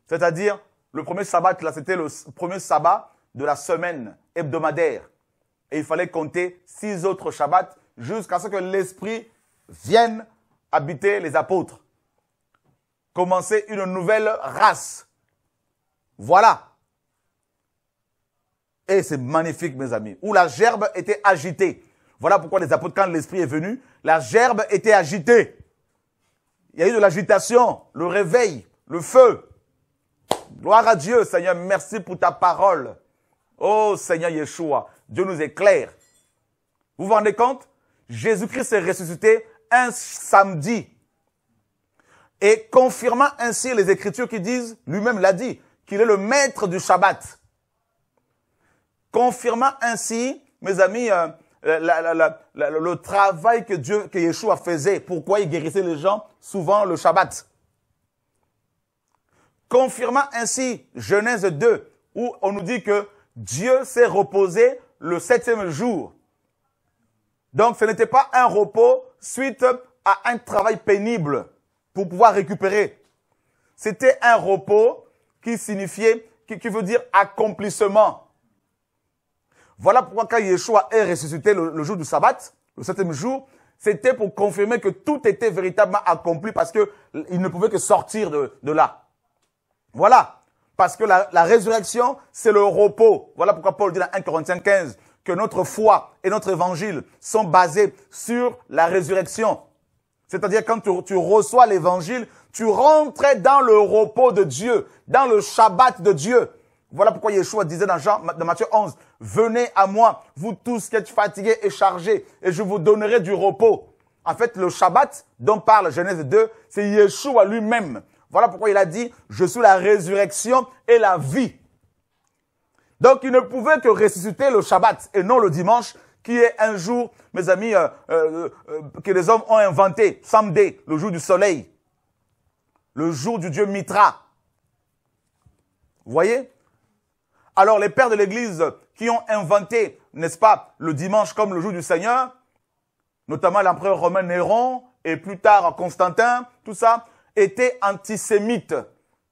C'est-à-dire, le premier Shabbat, là, c'était le premier Sabbat de la semaine hebdomadaire. Et il fallait compter six autres Shabbats jusqu'à ce que l'Esprit vienne habiter les apôtres. Commencer une nouvelle race. Voilà et eh, c'est magnifique, mes amis. Où la gerbe était agitée. Voilà pourquoi les apôtres, quand l'Esprit est venu, la gerbe était agitée. Il y a eu de l'agitation, le réveil, le feu. Gloire à Dieu, Seigneur, merci pour ta parole. Oh Seigneur Yeshua, Dieu nous éclaire. Vous vous rendez compte Jésus-Christ est ressuscité un samedi. Et confirmant ainsi les Écritures qui disent, lui-même l'a dit, qu'il est le maître du Shabbat confirma ainsi, mes amis, euh, le travail que Dieu, que Yeshua faisait. Pourquoi il guérissait les gens souvent le Shabbat. Confirma ainsi Genèse 2, où on nous dit que Dieu s'est reposé le septième jour. Donc ce n'était pas un repos suite à un travail pénible pour pouvoir récupérer. C'était un repos qui signifiait, qui veut dire accomplissement. Voilà pourquoi quand Yeshua est ressuscité le, jour du sabbat, le septième jour, c'était pour confirmer que tout était véritablement accompli parce que il ne pouvait que sortir de, là. Voilà. Parce que la, résurrection, c'est le repos. Voilà pourquoi Paul dit dans 1 Corinthiens 15 que notre foi et notre évangile sont basés sur la résurrection. C'est-à-dire quand tu, reçois l'évangile, tu rentres dans le repos de Dieu, dans le Shabbat de Dieu. Voilà pourquoi Yeshua disait dans, Jean, dans Matthieu 11, venez à moi, vous tous qui êtes fatigués et chargés, et je vous donnerai du repos. En fait, le Shabbat dont parle Genèse 2, c'est Yeshua lui-même. Voilà pourquoi il a dit, je suis la résurrection et la vie. Donc, il ne pouvait que ressusciter le Shabbat et non le dimanche, qui est un jour, mes amis, euh, euh, euh, que les hommes ont inventé, samedi, le jour du soleil, le jour du dieu Mitra. Vous voyez alors les pères de l'Église qui ont inventé, n'est-ce pas, le dimanche comme le jour du Seigneur, notamment l'empereur romain Néron et plus tard Constantin, tout ça, étaient antisémites.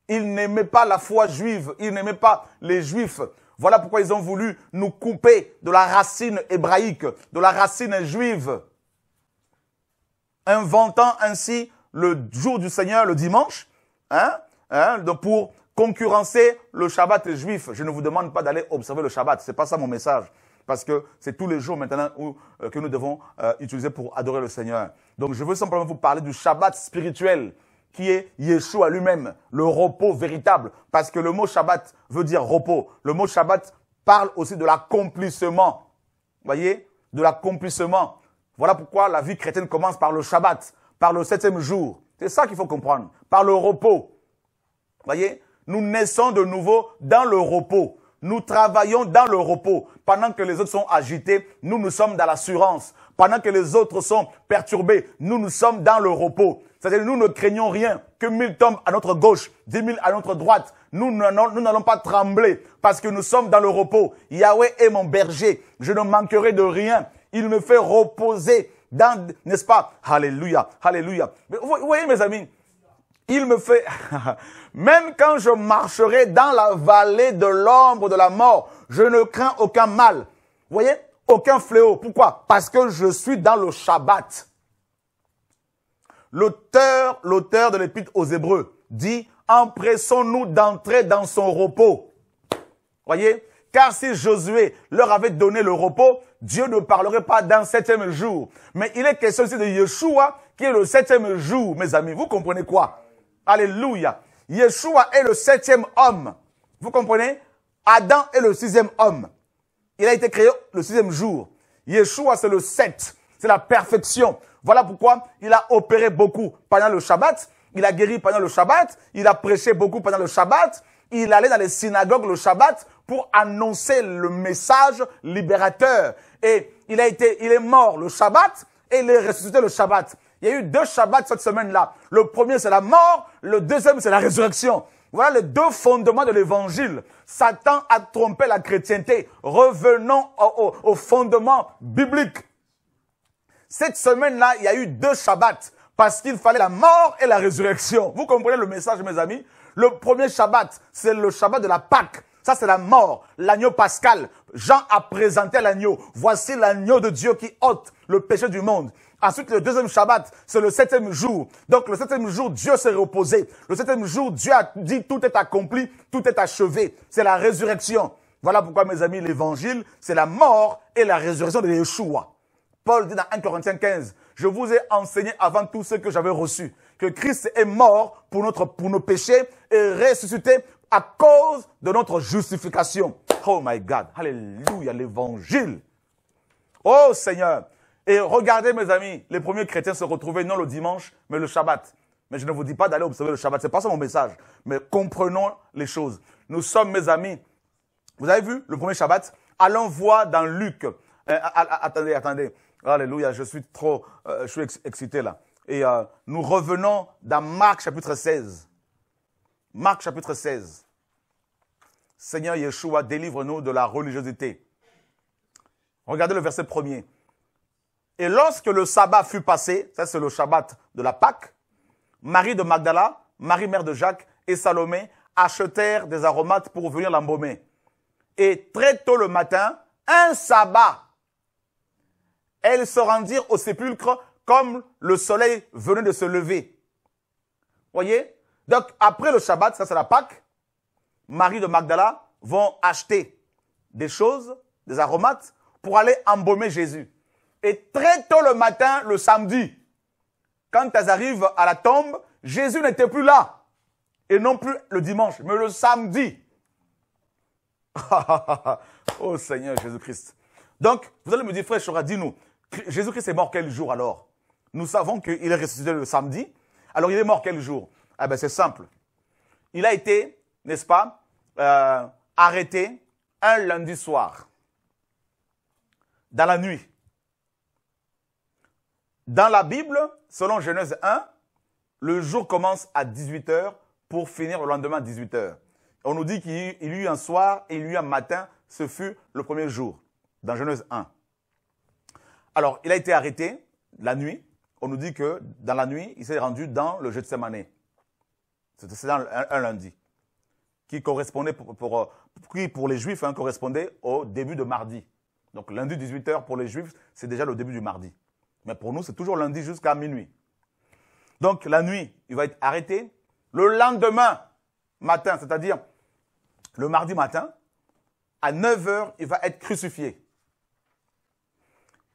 Ils n'aimaient pas la foi juive, ils n'aimaient pas les juifs. Voilà pourquoi ils ont voulu nous couper de la racine hébraïque, de la racine juive, inventant ainsi le jour du Seigneur, le dimanche, hein, hein pour concurrencer le Shabbat juif. Je ne vous demande pas d'aller observer le Shabbat. n'est pas ça mon message. Parce que c'est tous les jours maintenant euh, que nous devons euh, utiliser pour adorer le Seigneur. Donc je veux simplement vous parler du Shabbat spirituel qui est Yeshua lui-même, le repos véritable. Parce que le mot Shabbat veut dire repos. Le mot Shabbat parle aussi de l'accomplissement. Voyez De l'accomplissement. Voilà pourquoi la vie chrétienne commence par le Shabbat, par le septième jour. C'est ça qu'il faut comprendre. Par le repos. Voyez nous naissons de nouveau dans le repos. Nous travaillons dans le repos. Pendant que les autres sont agités, nous, nous sommes dans l'assurance. Pendant que les autres sont perturbés, nous, nous sommes dans le repos. C'est-à-dire, nous ne craignons rien que mille tombent à notre gauche, dix mille à notre droite. Nous n'allons pas trembler parce que nous sommes dans le repos. Yahweh est mon berger. Je ne manquerai de rien. Il me fait reposer dans, n'est-ce pas? Hallelujah. alléluia. Vous voyez, mes amis, il me fait, même quand je marcherai dans la vallée de l'ombre de la mort, je ne crains aucun mal. Vous voyez Aucun fléau. Pourquoi Parce que je suis dans le Shabbat. L'auteur, l'auteur de l'épître aux Hébreux dit, empressons-nous d'entrer dans son repos. Voyez Car si Josué leur avait donné le repos, Dieu ne parlerait pas d'un septième jour. Mais il est question aussi de Yeshua, qui est le septième jour, mes amis. Vous comprenez quoi Alléluia. Yeshua est le septième homme. Vous comprenez Adam est le sixième homme. Il a été créé le sixième jour. Yeshua, c'est le sept. C'est la perfection. Voilà pourquoi il a opéré beaucoup pendant le Shabbat. Il a guéri pendant le Shabbat. Il a prêché beaucoup pendant le Shabbat. Il allait dans les synagogues le Shabbat pour annoncer le message libérateur. Et il a été, il est mort le Shabbat et il est ressuscité le Shabbat. Il y a eu deux Shabbats cette semaine-là. Le premier, c'est la mort. Le deuxième, c'est la résurrection. Voilà les deux fondements de l'évangile. Satan a trompé la chrétienté. Revenons au, fondements bibliques. biblique. Cette semaine-là, il y a eu deux Shabbats parce qu'il fallait la mort et la résurrection. Vous comprenez le message, mes amis Le premier Shabbat, c'est le Shabbat de la Pâque. Ça, c'est la mort, l'agneau pascal. Jean a présenté l'agneau. Voici l'agneau de Dieu qui ôte le péché du monde. Ensuite, le deuxième Shabbat, c'est le septième jour. Donc, le septième jour, Dieu s'est reposé. Le septième jour, Dieu a dit, tout est accompli, tout est achevé. C'est la résurrection. Voilà pourquoi, mes amis, l'évangile, c'est la mort et la résurrection de Yeshua. Paul dit dans 1 Corinthiens 15, je vous ai enseigné avant tout ce que j'avais reçu, que Christ est mort pour notre, pour nos péchés et ressuscité à cause de notre justification. Oh my God. Alléluia, l'évangile. Oh Seigneur. Et regardez, mes amis, les premiers chrétiens se retrouvaient non le dimanche, mais le Shabbat. Mais je ne vous dis pas d'aller observer le Shabbat, c'est pas ça mon message. Mais comprenons les choses. Nous sommes, mes amis, vous avez vu le premier Shabbat Allons voir dans Luc. Euh, attendez, attendez. Alléluia, je suis trop, euh, je suis excité là. Et euh, nous revenons dans Marc chapitre 16. Marc chapitre 16. Seigneur Yeshua, délivre-nous de la religiosité. Regardez le verset premier. Et lorsque le sabbat fut passé, ça c'est le Shabbat de la Pâque, Marie de Magdala, Marie mère de Jacques et Salomé achetèrent des aromates pour venir l'embaumer. Et très tôt le matin, un sabbat, elles se rendirent au sépulcre comme le soleil venait de se lever. Voyez Donc après le Shabbat, ça c'est la Pâque, Marie de Magdala vont acheter des choses, des aromates, pour aller embaumer Jésus. Et très tôt le matin, le samedi, quand elles arrivent à la tombe, Jésus n'était plus là. Et non plus le dimanche, mais le samedi. oh Seigneur Jésus-Christ. Donc, vous allez me dire, frère Chora, dis-nous, Jésus-Christ est mort quel jour alors Nous savons qu'il est ressuscité le samedi. Alors, il est mort quel jour Eh bien, c'est simple. Il a été, n'est-ce pas, euh, arrêté un lundi soir, dans la nuit. Dans la Bible, selon Genèse 1, le jour commence à 18h pour finir le lendemain à 18h. On nous dit qu'il y eut un soir et il y eu un matin. Ce fut le premier jour, dans Genèse 1. Alors, il a été arrêté la nuit. On nous dit que dans la nuit, il s'est rendu dans le jeu de Semaine. C'était un, lundi. Qui correspondait pour, les Juifs hein, correspondait au début de mardi. Donc lundi 18h pour les Juifs, c'est déjà le début du mardi. Mais pour nous, c'est toujours lundi jusqu'à minuit. Donc la nuit, il va être arrêté. Le lendemain matin, c'est-à-dire le mardi matin, à 9 heures, il va être crucifié.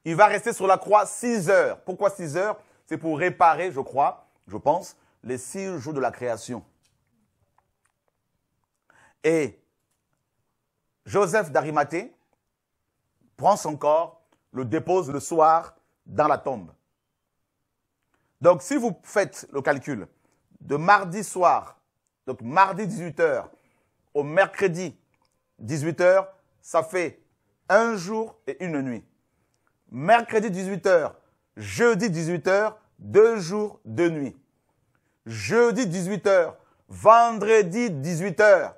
Il va rester sur la croix 6 heures. Pourquoi 6 heures C'est pour réparer, je crois, je pense, les 6 jours de la création. Et Joseph d'Arimathée prend son corps, le dépose le soir dans la tombe. Donc si vous faites le calcul de mardi soir, donc mardi 18h au mercredi 18h, ça fait un jour et une nuit. Mercredi 18h, jeudi 18h, deux jours, deux nuits. Jeudi 18h, vendredi 18h,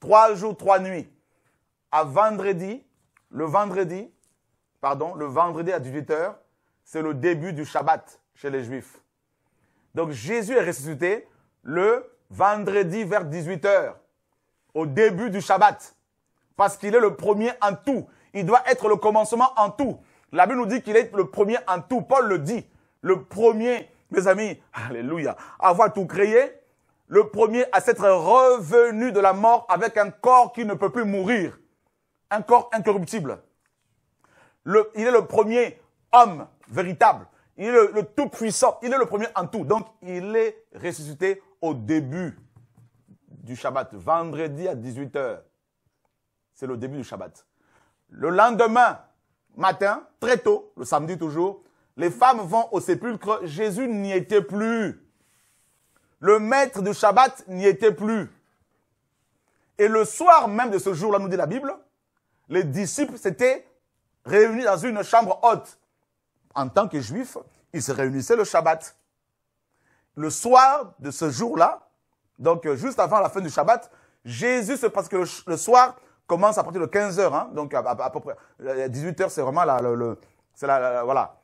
trois jours, trois nuits. À vendredi, le vendredi, pardon, le vendredi à 18h, c'est le début du Shabbat chez les Juifs. Donc Jésus est ressuscité le vendredi vers 18h, au début du Shabbat, parce qu'il est le premier en tout. Il doit être le commencement en tout. La Bible nous dit qu'il est le premier en tout. Paul le dit. Le premier, mes amis, alléluia, à avoir tout créé, le premier à s'être revenu de la mort avec un corps qui ne peut plus mourir, un corps incorruptible. il est le premier homme véritable. Il est le, tout-puissant. Il est le premier en tout. Donc, il est ressuscité au début du Shabbat, vendredi à 18h. C'est le début du Shabbat. Le lendemain matin, très tôt, le samedi toujours, les femmes vont au sépulcre. Jésus n'y était plus. Le maître du Shabbat n'y était plus. Et le soir même de ce jour-là, nous dit la Bible, les disciples s'étaient réunis dans une chambre haute en tant que juifs, ils se réunissaient le Shabbat. Le soir de ce jour-là, donc euh, juste avant la fin du Shabbat, Jésus, parce que le, soir commence à partir de 15 h hein. donc à, peu près 18 euh, h c'est vraiment le, c'est voilà,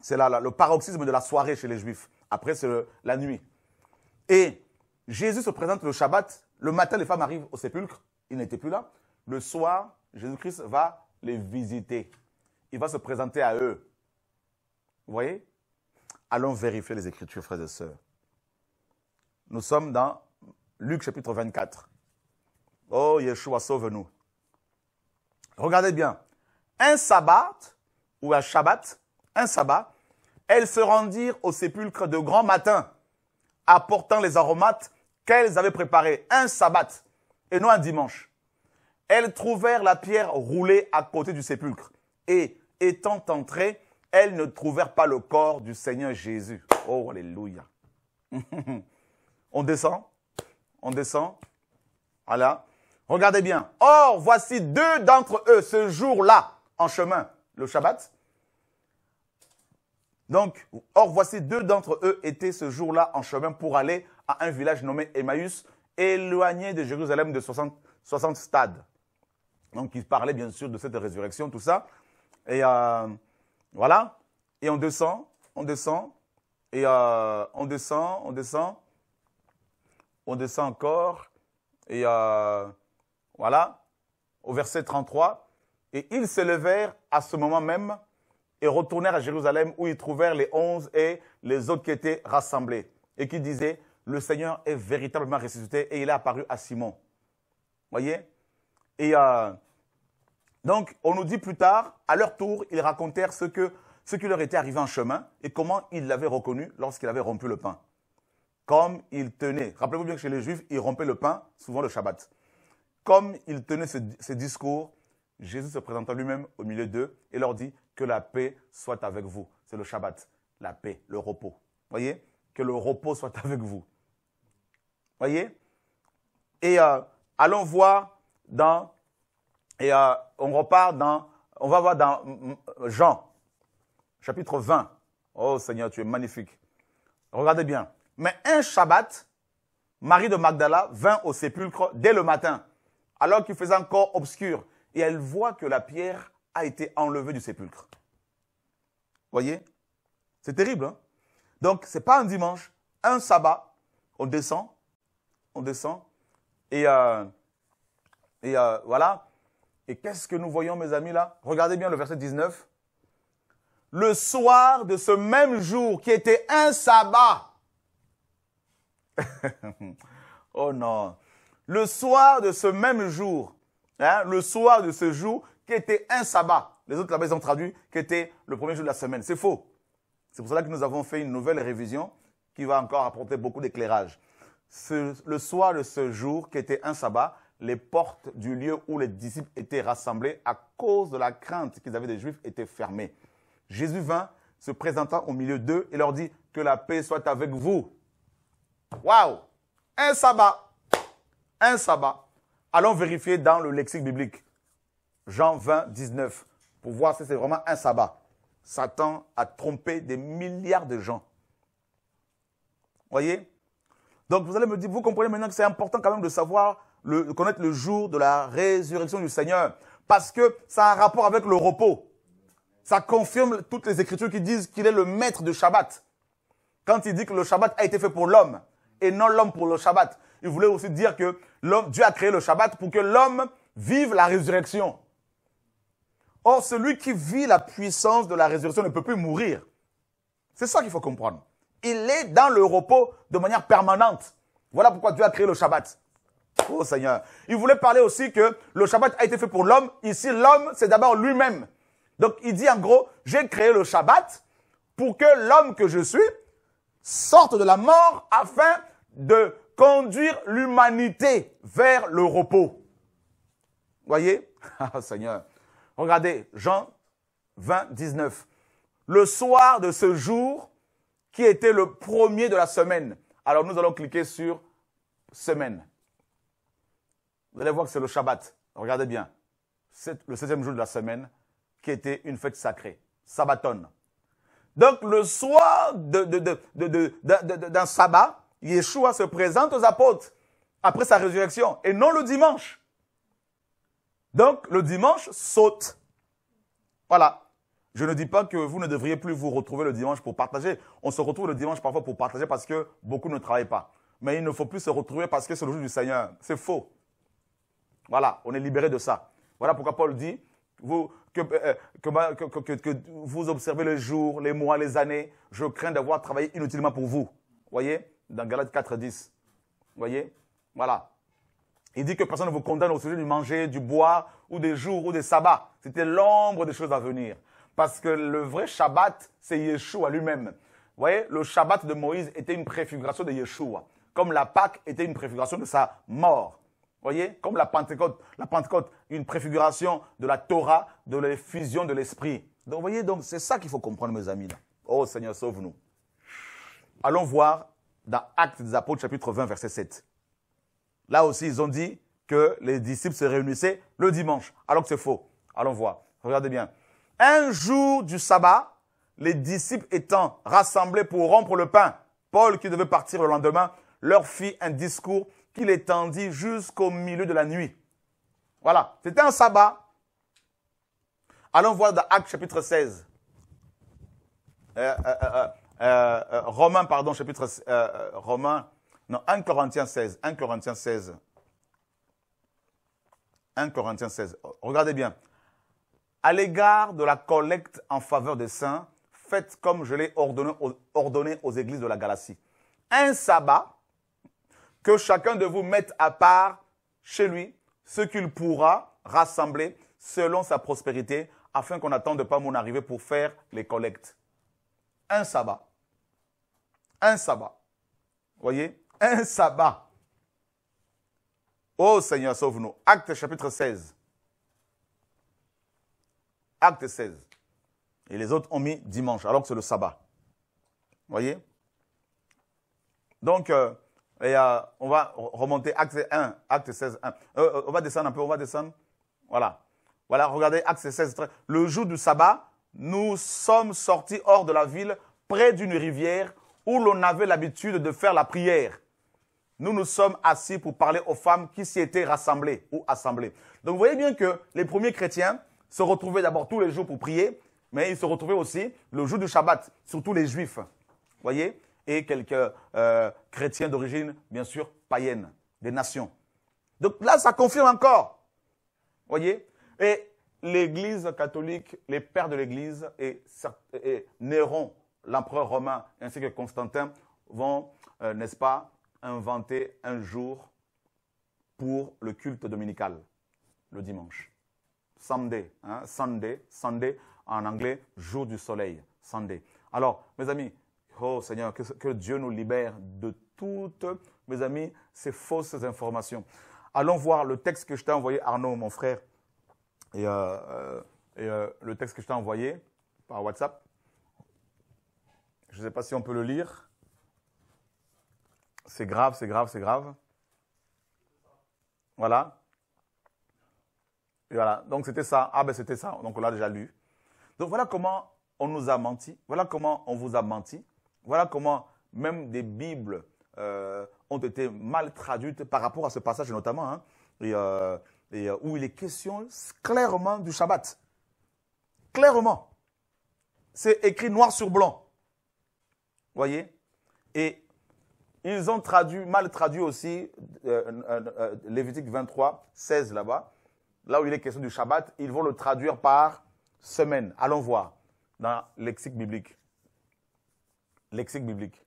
c'est le paroxysme de la soirée chez les Juifs. Après, c'est la nuit. Et Jésus se présente le Shabbat. Le matin, les femmes arrivent au sépulcre. Il n'était plus là. Le soir, Jésus-Christ va les visiter. Il va se présenter à eux voyez Allons vérifier les Écritures, frères et sœurs. Nous sommes dans Luc chapitre 24. Oh, Yeshua, sauve-nous. Regardez bien. Un sabbat, ou un shabbat, un sabbat, elles se rendirent au sépulcre de grand matin, apportant les aromates qu'elles avaient préparés. Un sabbat, et non un dimanche. Elles trouvèrent la pierre roulée à côté du sépulcre, et, étant entrées, elles ne trouvèrent pas le corps du Seigneur Jésus. Oh, alléluia. On descend. On descend. Voilà. Regardez bien. Or, voici deux d'entre eux ce jour-là en chemin, le Shabbat. Donc, or, voici deux d'entre eux étaient ce jour-là en chemin pour aller à un village nommé Emmaüs, éloigné de Jérusalem de 60, stades. Donc, ils parlaient bien sûr de cette résurrection, tout ça. Et à... Euh, voilà. Et on descend, on descend, et euh, on descend, on descend, on descend encore, et euh, voilà, au verset 33. Et ils se levèrent à ce moment même et retournèrent à Jérusalem où ils trouvèrent les onze et les autres qui étaient rassemblés et qui disaient, le Seigneur est véritablement ressuscité et il est apparu à Simon. Voyez Et euh, donc, on nous dit plus tard, à leur tour, ils racontèrent ce, qui leur était arrivé en chemin et comment ils l'avaient reconnu lorsqu'il avait rompu le pain. Comme ils tenaient, rappelez-vous bien que chez les Juifs, ils rompaient le pain, souvent le Shabbat. Comme ils tenaient ce, discours, Jésus se présenta lui-même au milieu d'eux et leur dit Que la paix soit avec vous. C'est le Shabbat, la paix, le repos. Voyez Que le repos soit avec vous. Voyez Et euh, allons voir dans et euh, on repart dans, on va voir dans Jean, chapitre 20. Oh Seigneur, tu es magnifique. Regardez bien. Mais un Shabbat, Marie de Magdala vint au sépulcre dès le matin, alors qu'il faisait encore obscur, et elle voit que la pierre a été enlevée du sépulcre. Voyez C'est terrible. Hein Donc, ce n'est pas un dimanche, un sabbat. On descend, on descend, et, euh, et euh, voilà. Et qu'est-ce que nous voyons, mes amis, là Regardez bien le verset 19. Le soir de ce même jour qui était un sabbat. oh non. Le soir de ce même jour, hein, le soir de ce jour qui était un sabbat. Les autres là-bas, ont traduit qui était le premier jour de la semaine. C'est faux. C'est pour cela que nous avons fait une nouvelle révision qui va encore apporter beaucoup d'éclairage. Le soir de ce jour qui était un sabbat, les portes du lieu où les disciples étaient rassemblés à cause de la crainte qu'ils avaient des Juifs étaient fermées. Jésus vint, se présenta au milieu d'eux et leur dit Que la paix soit avec vous. Waouh Un sabbat Un sabbat Allons vérifier dans le lexique biblique. Jean 20, 19, pour voir si c'est vraiment un sabbat. Satan a trompé des milliards de gens. Voyez Donc vous allez me dire, vous comprenez maintenant que c'est important quand même de savoir le, connaître le jour de la résurrection du Seigneur. Parce que ça a un rapport avec le repos. Ça confirme toutes les écritures qui disent qu'il est le maître du Shabbat. Quand il dit que le Shabbat a été fait pour l'homme et non l'homme pour le Shabbat, il voulait aussi dire que l'homme, Dieu a créé le Shabbat pour que l'homme vive la résurrection. Or, celui qui vit la puissance de la résurrection ne peut plus mourir. C'est ça qu'il faut comprendre. Il est dans le repos de manière permanente. Voilà pourquoi Dieu a créé le Shabbat. Oh Seigneur. Il voulait parler aussi que le Shabbat a été fait pour l'homme. Ici, l'homme, c'est d'abord lui-même. Donc il dit en gros, j'ai créé le Shabbat pour que l'homme que je suis sorte de la mort afin de conduire l'humanité vers le repos. Voyez Ah Seigneur. Regardez, Jean 20, 19. Le soir de ce jour, qui était le premier de la semaine. Alors nous allons cliquer sur semaine. Vous allez voir que c'est le Shabbat. Regardez bien. C'est Le 16e jour de la semaine, qui était une fête sacrée. Sabbaton. Donc, le soir d'un sabbat, Yeshua se présente aux apôtres après sa résurrection et non le dimanche. Donc, le dimanche saute. Voilà. Je ne dis pas que vous ne devriez plus vous retrouver le dimanche pour partager. On se retrouve le dimanche parfois pour partager parce que beaucoup ne travaillent pas. Mais il ne faut plus se retrouver parce que c'est le jour du Seigneur. C'est faux. Voilà, on est libéré de ça. Voilà pourquoi Paul dit vous, euh, euh, que, vous observez les jours, les mois, les années. Je crains d'avoir travaillé inutilement pour vous. Voyez Dans Galate 4, 10. Voyez Voilà. Il dit que personne ne vous condamne au sujet du manger, du boire, ou des jours, ou des sabbats. C'était l'ombre des choses à venir. Parce que le vrai Shabbat, c'est Yeshua lui-même. voyez, le Shabbat de Moïse était une préfiguration de Yeshua. Comme la Pâque était une préfiguration de sa mort voyez Comme la Pentecôte, la Pentecôte, une préfiguration de la Torah, de l'effusion de l'Esprit. Donc, vous voyez, donc c'est ça qu'il faut comprendre, mes amis. Oh Seigneur, sauve-nous. Allons voir dans Actes des Apôtres, chapitre 20, verset 7. Là aussi, ils ont dit que les disciples se réunissaient le dimanche, alors que c'est faux. Allons voir. Regardez bien. Un jour du sabbat, les disciples étant rassemblés pour rompre le pain, Paul, qui devait partir le lendemain, leur fit un discours qu'il étendit jusqu'au milieu de la nuit. Voilà, c'était un sabbat. Allons voir dans Actes chapitre 16. Euh, euh, euh, euh, Romains, pardon, chapitre Romains, non, 1 Corinthiens 16, 1 Corinthiens 16. 1 Corinthiens 16. Regardez bien. À l'égard de la collecte en faveur des saints, faites comme je l'ai ordonné, ordonné aux églises de la Galatie. Un sabbat que chacun de vous mette à part chez lui ce qu'il pourra rassembler selon sa prospérité, afin qu'on n'attende pas mon arrivée pour faire les collectes. Un sabbat. Un sabbat. Voyez Un sabbat. Oh Seigneur, sauve-nous. Acte chapitre 16. Acte 16. Et les autres ont mis dimanche, alors que c'est le sabbat. Voyez Donc, euh, et euh, on va remonter acte 1, acte 16, euh, euh, on va descendre un peu, on va descendre. Voilà. Voilà, regardez acte 16, Le jour du sabbat, nous sommes sortis hors de la ville, près d'une rivière où l'on avait l'habitude de faire la prière. Nous nous sommes assis pour parler aux femmes qui s'y étaient rassemblées ou assemblées. Donc vous voyez bien que les premiers chrétiens se retrouvaient d'abord tous les jours pour prier, mais ils se retrouvaient aussi le jour du Shabbat, surtout les juifs. Vous voyez et quelques euh, chrétiens d'origine, bien sûr, païenne, des nations. Donc là, ça confirme encore. Voyez Et l'Église catholique, les pères de l'Église et, Néron, l'empereur romain, ainsi que Constantin, vont, euh, n'est-ce pas, inventer un jour pour le culte dominical, le dimanche. Sunday, hein, Sunday, Sunday en anglais, jour du soleil, Sunday. Alors, mes amis, Oh Seigneur, que, Dieu nous libère de toutes, mes amis, ces fausses informations. Allons voir le texte que je t'ai envoyé, Arnaud, mon frère, et, euh, euh, euh, le texte que je t'ai envoyé par WhatsApp. Je ne sais pas si on peut le lire. C'est grave, c'est grave, c'est grave. Voilà. Et voilà. Donc c'était ça. Ah ben c'était ça. Donc on l'a déjà lu. Donc voilà comment on nous a menti. Voilà comment on vous a menti. Voilà comment même des Bibles euh, ont été mal traduites par rapport à ce passage notamment, hein. euh, euh, où il est question clairement du Shabbat. Clairement. C'est écrit noir sur blanc. Voyez Et ils ont traduit, mal traduit aussi Lévitique 23, 16 là-bas. Là où il est question du Shabbat, ils vont le traduire par semaine. Allons voir dans le lexique biblique lexique biblique.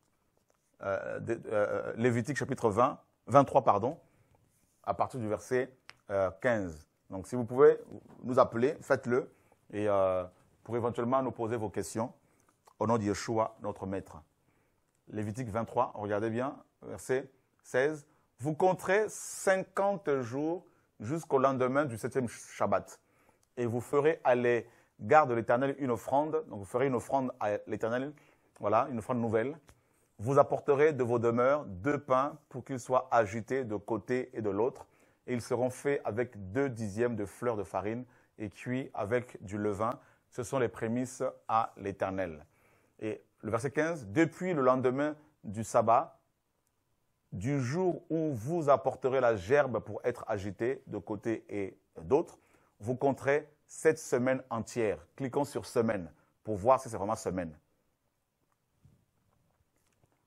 Euh, euh, Lévitique chapitre 20, 23, pardon, à partir du verset 15. Euh, Donc si vous pouvez nous appeler, faites-le, et pour éventuellement nous poser vos questions, au nom de Yeshua, notre Maître. Lévitique 23, regardez bien, verset 16. Vous compterez 50 jours jusqu'au lendemain du septième Shabbat, et vous ferez aller garde l'Éternel une offrande. Donc vous ferez une offrande à l'Éternel voilà, une de nouvelle. Vous apporterez de vos demeures deux pains pour qu'ils soient agités de côté et de l'autre, et ils seront faits avec deux dixièmes de fleurs de farine et cuits avec du levain. Ce sont les prémices à l'Éternel. Et le verset 15, depuis le lendemain du sabbat, du jour où vous apporterez la gerbe pour être agitée de côté et d'autre, vous compterez cette semaine entière. Cliquons sur semaine pour voir si c'est vraiment semaine.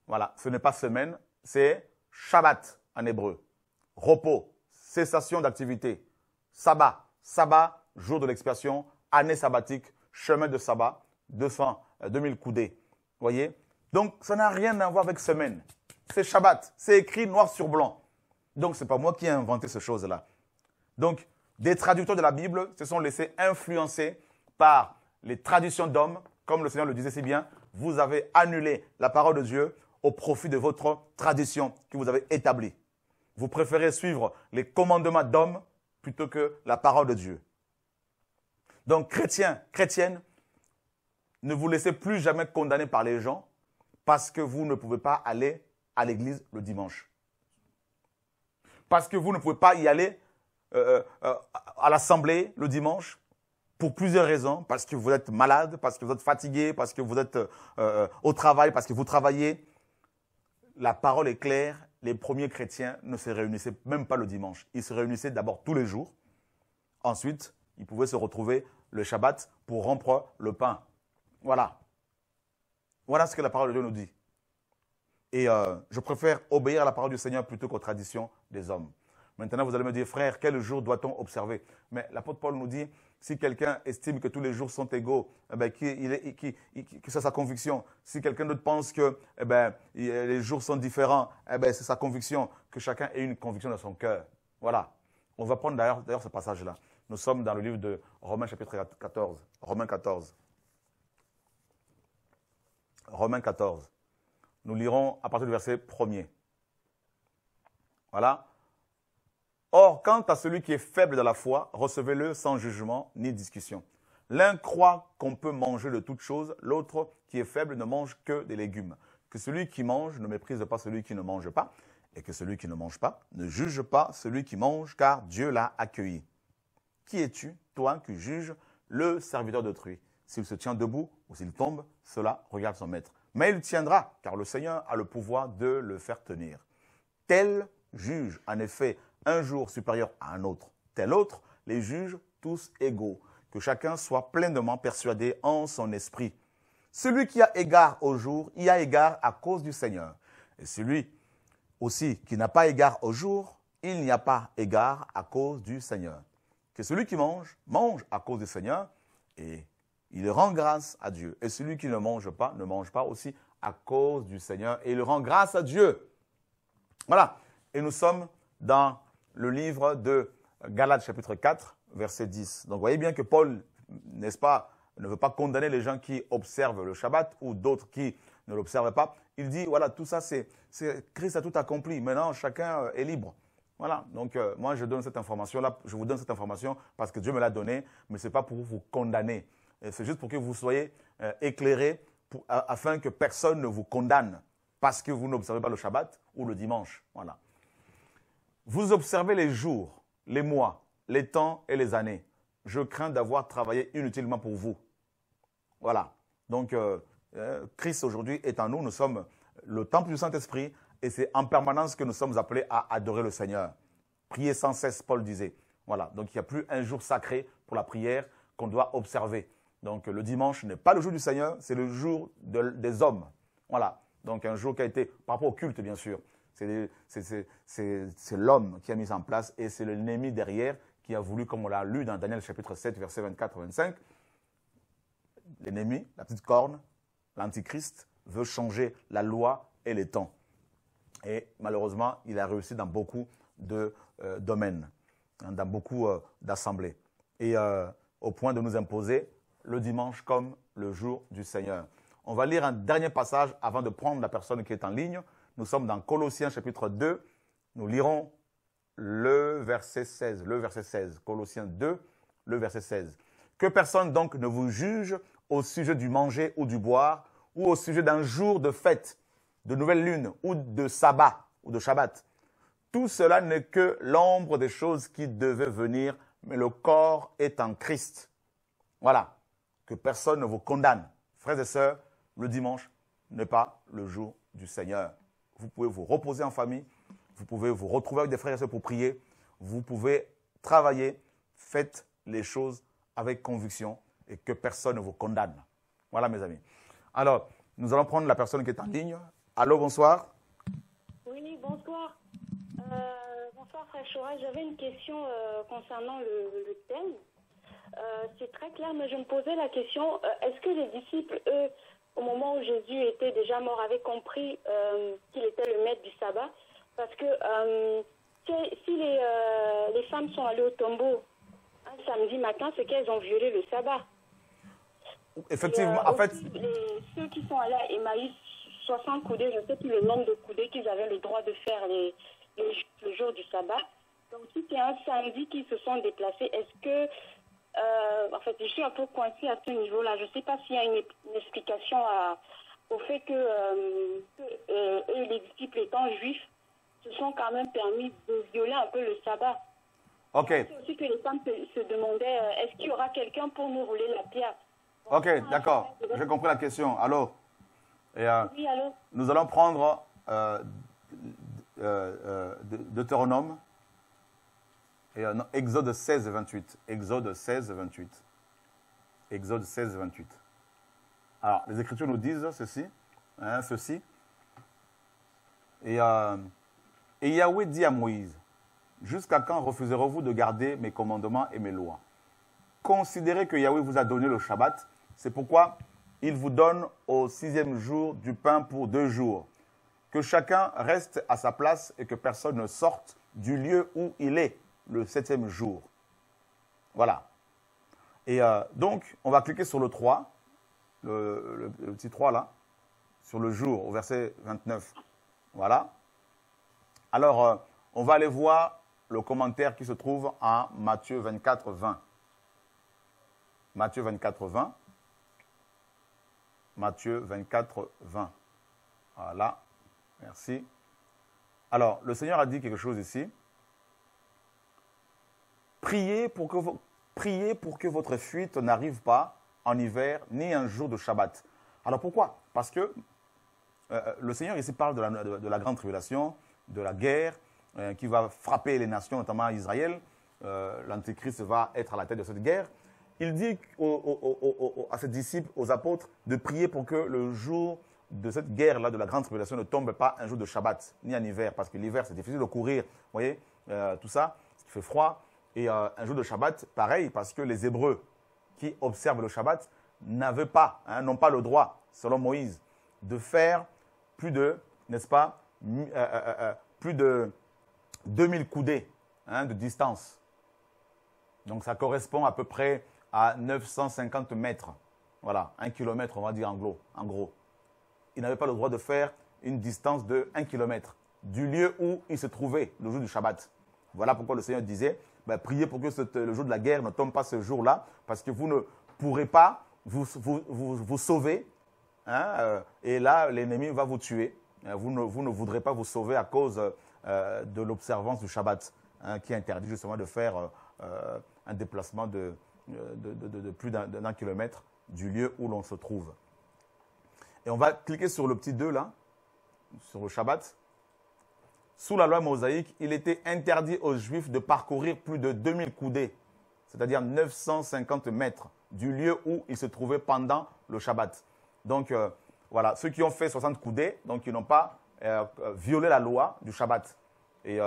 Voilà, ce n'est pas semaine, c'est Shabbat en hébreu. Repos, cessation d'activité, sabbat, sabbat, jour de l'expiation, année sabbatique, chemin de sabbat, 200, 2000 euh, coudées. Voyez Donc, ça n'a rien à voir avec semaine. C'est Shabbat, c'est écrit noir sur blanc. Donc, ce n'est pas moi qui ai inventé ces choses-là. Donc, des traducteurs de la Bible se sont laissés influencer par les traditions d'hommes, comme le Seigneur le disait si bien, vous avez annulé la parole de Dieu, au profit de votre tradition que vous avez établie. Vous préférez suivre les commandements d'hommes plutôt que la parole de Dieu. Donc, chrétiens, chrétiennes, ne vous laissez plus jamais condamner par les gens parce que vous ne pouvez pas aller à l'église le dimanche. Parce que vous ne pouvez pas y aller euh, euh, euh, à l'assemblée le dimanche pour plusieurs raisons, parce que vous êtes malade, parce que vous êtes fatigué, parce que vous êtes au travail, parce que vous travaillez, la parole est claire, les premiers chrétiens ne se réunissaient même pas le dimanche. Ils se réunissaient d'abord tous les jours. Ensuite, ils pouvaient se retrouver le Shabbat pour rompre le pain. Voilà. Voilà ce que la parole de Dieu nous dit. Et euh, je préfère obéir à la parole du Seigneur plutôt qu'aux traditions des hommes. Maintenant, vous allez me dire, frère, quel jour doit-on observer Mais l'apôtre Paul nous dit, si quelqu'un estime que tous les jours sont égaux, eh bien, c'est sa conviction. Si quelqu'un d'autre pense que eh ben, les jours sont différents, eh ben, c'est sa conviction. Que chacun ait une conviction dans son cœur. Voilà. On va prendre d'ailleurs ce passage-là. Nous sommes dans le livre de Romains chapitre 14. Romains 14. Romains 14. Nous lirons à partir du verset 1er. Voilà. Or, quant à celui qui est faible dans la foi, recevez-le sans jugement ni discussion. L'un croit qu'on peut manger de toutes choses, l'autre qui est faible ne mange que des légumes. Que celui qui mange ne méprise pas celui qui ne mange pas, et que celui qui ne mange pas ne juge pas celui qui mange, car Dieu l'a accueilli. Qui es-tu, toi, qui juges le serviteur d'autrui S'il se tient debout ou s'il tombe, cela regarde son maître. Mais il tiendra, car le Seigneur a le pouvoir de le faire tenir. Tel juge, en effet, un jour supérieur à un autre, tel autre, les juges tous égaux, que chacun soit pleinement persuadé en son esprit. Celui qui a égard au jour, y a égard à cause du Seigneur. Et celui aussi qui n'a pas égard au jour, il n'y a pas égard à cause du Seigneur. Que celui qui mange, mange à cause du Seigneur, et il rend grâce à Dieu. Et celui qui ne mange pas, ne mange pas aussi à cause du Seigneur, et il rend grâce à Dieu. Voilà. Et nous sommes dans le livre de Galates chapitre 4, verset 10. Donc vous voyez bien que Paul, n'est-ce pas, ne veut pas condamner les gens qui observent le Shabbat ou d'autres qui ne l'observent pas. Il dit, voilà, tout ça, c'est Christ a tout accompli. Maintenant, chacun euh, est libre. Voilà, donc euh, moi je donne cette information-là, je vous donne cette information parce que Dieu me l'a donnée, mais ce n'est pas pour vous condamner. C'est juste pour que vous soyez euh, éclairés afin que personne ne vous condamne parce que vous n'observez pas le Shabbat ou le dimanche. Voilà. Vous observez les jours, les mois, les temps et les années. Je crains d'avoir travaillé inutilement pour vous. Voilà. Donc, euh, euh, Christ aujourd'hui est en nous. Nous sommes le temple du Saint-Esprit et c'est en permanence que nous sommes appelés à adorer le Seigneur. Prier sans cesse, Paul disait. Voilà. Donc, il n'y a plus un jour sacré pour la prière qu'on doit observer. Donc, le dimanche n'est pas le jour du Seigneur, c'est le jour des hommes. Voilà. Donc, un jour qui a été, par rapport au culte, bien sûr, c'est l'homme qui a mis en place et c'est l'ennemi derrière qui a voulu, comme on l'a lu dans Daniel chapitre 7, verset 24-25, l'ennemi, la petite corne, l'antichrist, veut changer la loi et les temps. Et malheureusement, il a réussi dans beaucoup de euh, domaines, hein, dans beaucoup euh, d'assemblées. Et euh, au point de nous imposer le dimanche comme le jour du Seigneur. On va lire un dernier passage avant de prendre la personne qui est en ligne. Nous sommes dans Colossiens chapitre 2. Nous lirons le verset 16. Le verset 16. Colossiens 2, le verset 16. Que personne donc ne vous juge au sujet du manger ou du boire, ou au sujet d'un jour de fête, de nouvelle lune, ou de sabbat, ou de shabbat. Tout cela n'est que l'ombre des choses qui devaient venir, mais le corps est en Christ. Voilà. Que personne ne vous condamne. Frères et sœurs, le dimanche n'est pas le jour du Seigneur vous pouvez vous reposer en famille, vous pouvez vous retrouver avec des frères et sœurs pour prier, vous pouvez travailler, faites les choses avec conviction et que personne ne vous condamne. Voilà mes amis. Alors, nous allons prendre la personne qui est en ligne. Allô, bonsoir. Oui, bonsoir. Euh, bonsoir, Frère J'avais une question euh, concernant le, thème. Euh, c'est très clair, mais je me posais la question, est-ce que les disciples, eux, au moment où Jésus était déjà mort, avait compris euh, qu'il était le maître du sabbat. Parce que euh, si, les, euh, les, femmes sont allées au tombeau un samedi matin, c'est qu'elles ont violé le sabbat. Effectivement, en fait. ceux qui sont allés à Emmaüs, 60 coudées, je ne sais plus le nombre de coudées qu'ils avaient le droit de faire les, le jour du sabbat. Donc, si c'est un samedi qu'ils se sont déplacés, est-ce que euh, en fait, je suis un peu coincée à ce niveau-là. Je ne sais pas s'il y a une, explication au fait que, euh, euh, eux, les disciples étant juifs, se sont quand même permis de violer un peu le sabbat. Ok. C'est aussi que les femmes se, demandaient est-ce qu'il y aura quelqu'un pour nous rouler la pierre Ok, d'accord. J'ai compris la question. Allô Oui, allô Nous allons prendre Deutéronome et, euh, Exode 16, 28. Exode 16, 28. Exode 16, 28. Alors, les Écritures nous disent ceci. Hein, ceci. Euh, et Yahweh dit à Moïse, Jusqu'à quand refuserez-vous de garder mes commandements et mes lois Considérez que Yahweh vous a donné le Shabbat. C'est pourquoi il vous donne au sixième jour du pain pour deux jours. Que chacun reste à sa place et que personne ne sorte du lieu où il est le septième jour. Voilà. Et euh, donc, on va cliquer sur le 3, le, petit 3 là, sur le jour, au verset 29. Voilà. Alors, euh, on va aller voir le commentaire qui se trouve à Matthieu 24, 20. Matthieu 24, 20. Matthieu 24, 20. Voilà. Merci. Alors, le Seigneur a dit quelque chose ici. Priez pour que, pour que votre fuite n'arrive pas en hiver ni un jour de Shabbat. Alors pourquoi Parce que euh, euh, le Seigneur ici parle de la, grande tribulation, de la guerre euh, qui va frapper les nations, notamment Israël. L'Antéchrist va être à la tête de cette guerre. Il dit à ses disciples, aux apôtres, de prier pour que le jour de cette guerre-là, de la grande tribulation, ne tombe pas un jour de Shabbat, ni en hiver, parce que l'hiver, c'est difficile de courir, vous voyez, tout ça, il fait froid. Et euh, un jour de Shabbat, pareil, parce que les Hébreux qui observent le Shabbat n'avaient pas, hein, n'ont pas le droit, selon Moïse, de faire plus de, n'est-ce pas, euh, euh, plus de 2000 coudées hein, de distance. Donc ça correspond à peu près à 950 mètres. Voilà, un kilomètre, on va dire en gros. En gros. Ils n'avaient pas le droit de faire une distance de 1 kilomètre du lieu où ils se trouvaient le jour du Shabbat. Voilà pourquoi le Seigneur disait bah, priez pour que le jour de la guerre ne tombe pas ce jour-là, parce que vous ne pourrez pas vous, sauver. Hein, euh, et là, l'ennemi va vous tuer. Euh, vous ne, vous voudrez pas vous sauver à cause euh, de l'observance du Shabbat, hein, qui interdit justement de faire un déplacement de, de plus d'un kilomètre du lieu où l'on se trouve. Et on va cliquer sur le petit 2 là, sur le Shabbat sous la loi mosaïque, il était interdit aux Juifs de parcourir plus de 2000 coudées, c'est-à-dire 950 mètres du lieu où ils se trouvaient pendant le Shabbat. Donc euh, voilà, ceux qui ont fait 60 coudées, donc ils n'ont pas euh, euh, violé la loi du Shabbat. Et,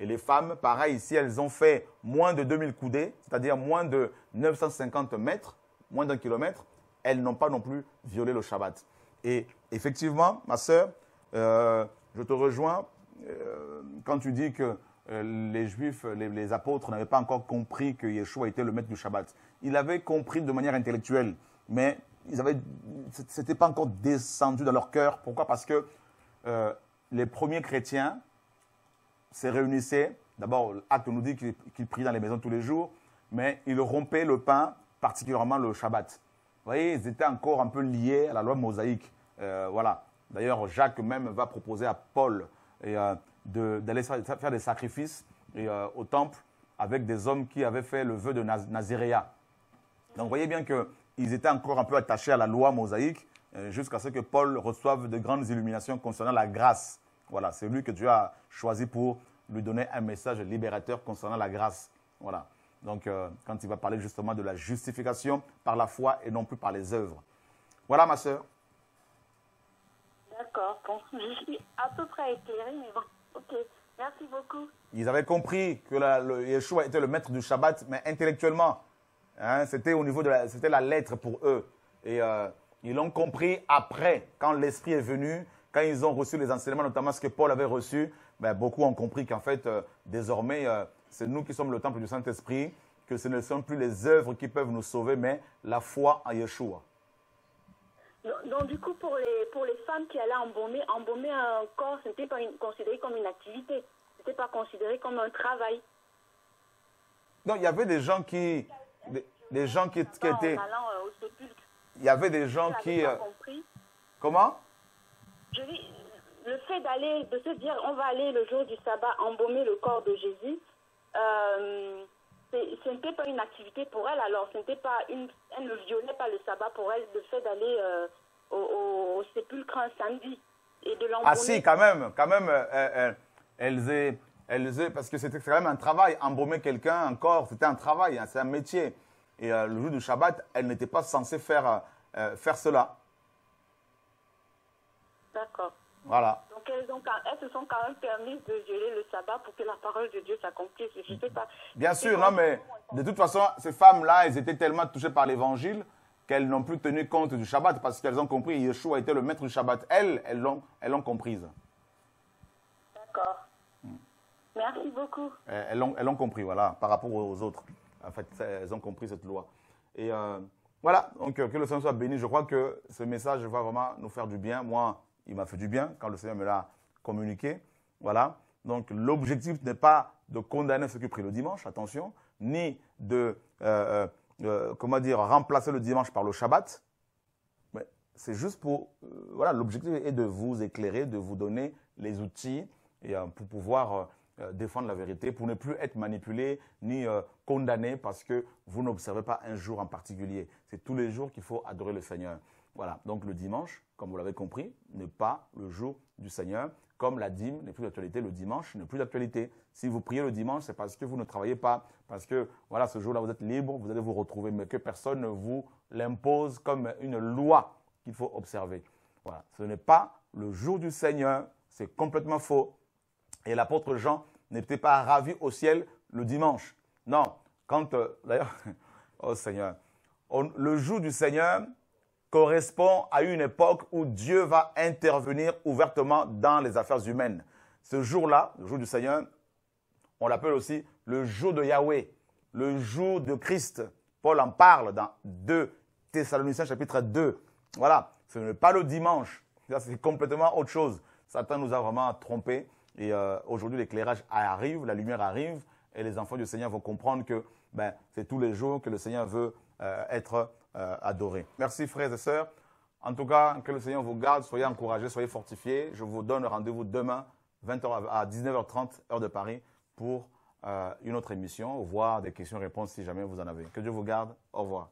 les femmes, pareil, si elles ont fait moins de 2000 coudées, c'est-à-dire moins de 950 mètres, moins d'un kilomètre, elles n'ont pas non plus violé le Shabbat. Et effectivement, ma sœur, je te rejoins euh, quand tu dis que euh, les juifs, les, apôtres n'avaient pas encore compris que Yeshua était le maître du Shabbat. Ils l'avaient compris de manière intellectuelle, mais ils avaient, pas encore descendu dans leur cœur. Pourquoi Parce que euh, les premiers chrétiens se réunissaient. D'abord, l'acte nous dit qu'ils priaient dans les maisons tous les jours, mais ils rompaient le pain, particulièrement le Shabbat. Vous voyez, ils étaient encore un peu liés à la loi mosaïque. voilà. D'ailleurs, Jacques même va proposer à Paul et euh, d'aller de, faire des sacrifices euh, au temple avec des hommes qui avaient fait le vœu de Naziréa. Donc vous voyez bien qu'ils étaient encore un peu attachés à la loi mosaïque euh, jusqu'à ce que Paul reçoive de grandes illuminations concernant la grâce. Voilà, c'est lui que Dieu a choisi pour lui donner un message libérateur concernant la grâce. Voilà. Donc, quand il va parler justement de la justification par la foi et non plus par les œuvres. Voilà, ma sœur je suis à peu près ok, merci beaucoup. Ils avaient compris que le Yeshua était le maître du Shabbat, mais intellectuellement. Hein, c'était au niveau de la, c'était la lettre pour eux. Et euh, ils l'ont compris après, quand l'Esprit est venu, quand ils ont reçu les enseignements, notamment ce que Paul avait reçu. Ben, beaucoup ont compris qu'en fait, euh, désormais, euh, c'est nous qui sommes le temple du Saint-Esprit, que ce ne sont plus les œuvres qui peuvent nous sauver, mais la foi en Yeshua. Donc, du coup, pour les, pour les femmes qui allaient embaumer, embaumer un corps, ce n'était pas considéré comme une activité. Ce n'était pas considéré comme un travail. Non, il y avait des gens qui. Des, gens qui, étaient. Euh, il y avait des gens qui. Euh, comment Je dis, le fait d'aller, de se dire, on va aller le jour du sabbat embaumer le corps de Jésus. Euh, ce n'était pas une activité pour elle, alors pas une, elle ne violait pas le sabbat pour elle, le fait d'aller euh, au, sépulcre un samedi et de l'embaumer. Ah si, quand même, quand même, euh, euh, parce que c'était quand même un travail, embaumer quelqu'un encore, c'était un travail, hein, c'est un métier. Et le jour du Shabbat, elle n'était pas censée faire, faire cela. D'accord. Voilà. Donc elles, ont, elles, se sont quand même permises de violer le sabbat pour que la parole de Dieu s'accomplisse. Je sais pas. Bien sûr, non, hein, mais de toute façon, ces femmes-là, elles étaient tellement touchées par l'évangile qu'elles n'ont plus tenu compte du Shabbat parce qu'elles ont compris que Yeshua était le maître du Shabbat. Elles, elles l'ont, elles l'ont comprise. D'accord. Merci beaucoup. Elles l'ont, elles compris, voilà, par rapport aux autres. En fait, elles ont compris cette loi. Et euh, voilà, donc euh, que le Seigneur soit béni. Je crois que ce message va vraiment nous faire du bien. Moi, il m'a fait du bien quand le Seigneur me l'a communiqué. Voilà. Donc l'objectif n'est pas de condamner ceux qui prient le dimanche, attention, ni de euh, euh, euh, comment dire remplacer le dimanche par le Shabbat. Mais c'est juste pour voilà l'objectif est de vous éclairer, de vous donner les outils et pour pouvoir défendre la vérité, pour ne plus être manipulé ni condamné parce que vous n'observez pas un jour en particulier. C'est tous les jours qu'il faut adorer le Seigneur. Voilà. Donc le dimanche, comme vous l'avez compris, n'est pas le jour du Seigneur, comme la dîme n'est plus d'actualité le dimanche, n'est plus d'actualité. Si vous priez le dimanche, c'est parce que vous ne travaillez pas, parce que voilà, ce jour-là, vous êtes libre, vous allez vous retrouver, mais que personne ne vous l'impose comme une loi qu'il faut observer. Voilà, ce n'est pas le jour du Seigneur, c'est complètement faux. Et l'apôtre Jean n'était pas ravi au ciel le dimanche. Non, quand, euh, d'ailleurs, oh Seigneur, le jour du Seigneur, correspond à une époque où Dieu va intervenir ouvertement dans les affaires humaines. Ce jour-là, le jour du Seigneur, on l'appelle aussi le jour de Yahweh, le jour de Christ. Paul en parle dans 2 Thessaloniciens chapitre 2. Voilà, ce n'est pas le dimanche, c'est complètement autre chose. Satan nous a vraiment trompés et euh, aujourd'hui l'éclairage arrive, la lumière arrive et les enfants du Seigneur vont comprendre que ben, c'est tous les jours que le Seigneur veut euh, être euh, adoré Merci frères et sœurs. En tout cas, que le Seigneur vous garde, soyez encouragés, soyez fortifiés. Je vous donne rendez-vous demain à 19h30 heure de Paris pour euh, une autre émission, voire des questions-réponses si jamais vous en avez. Que Dieu vous garde. Au revoir.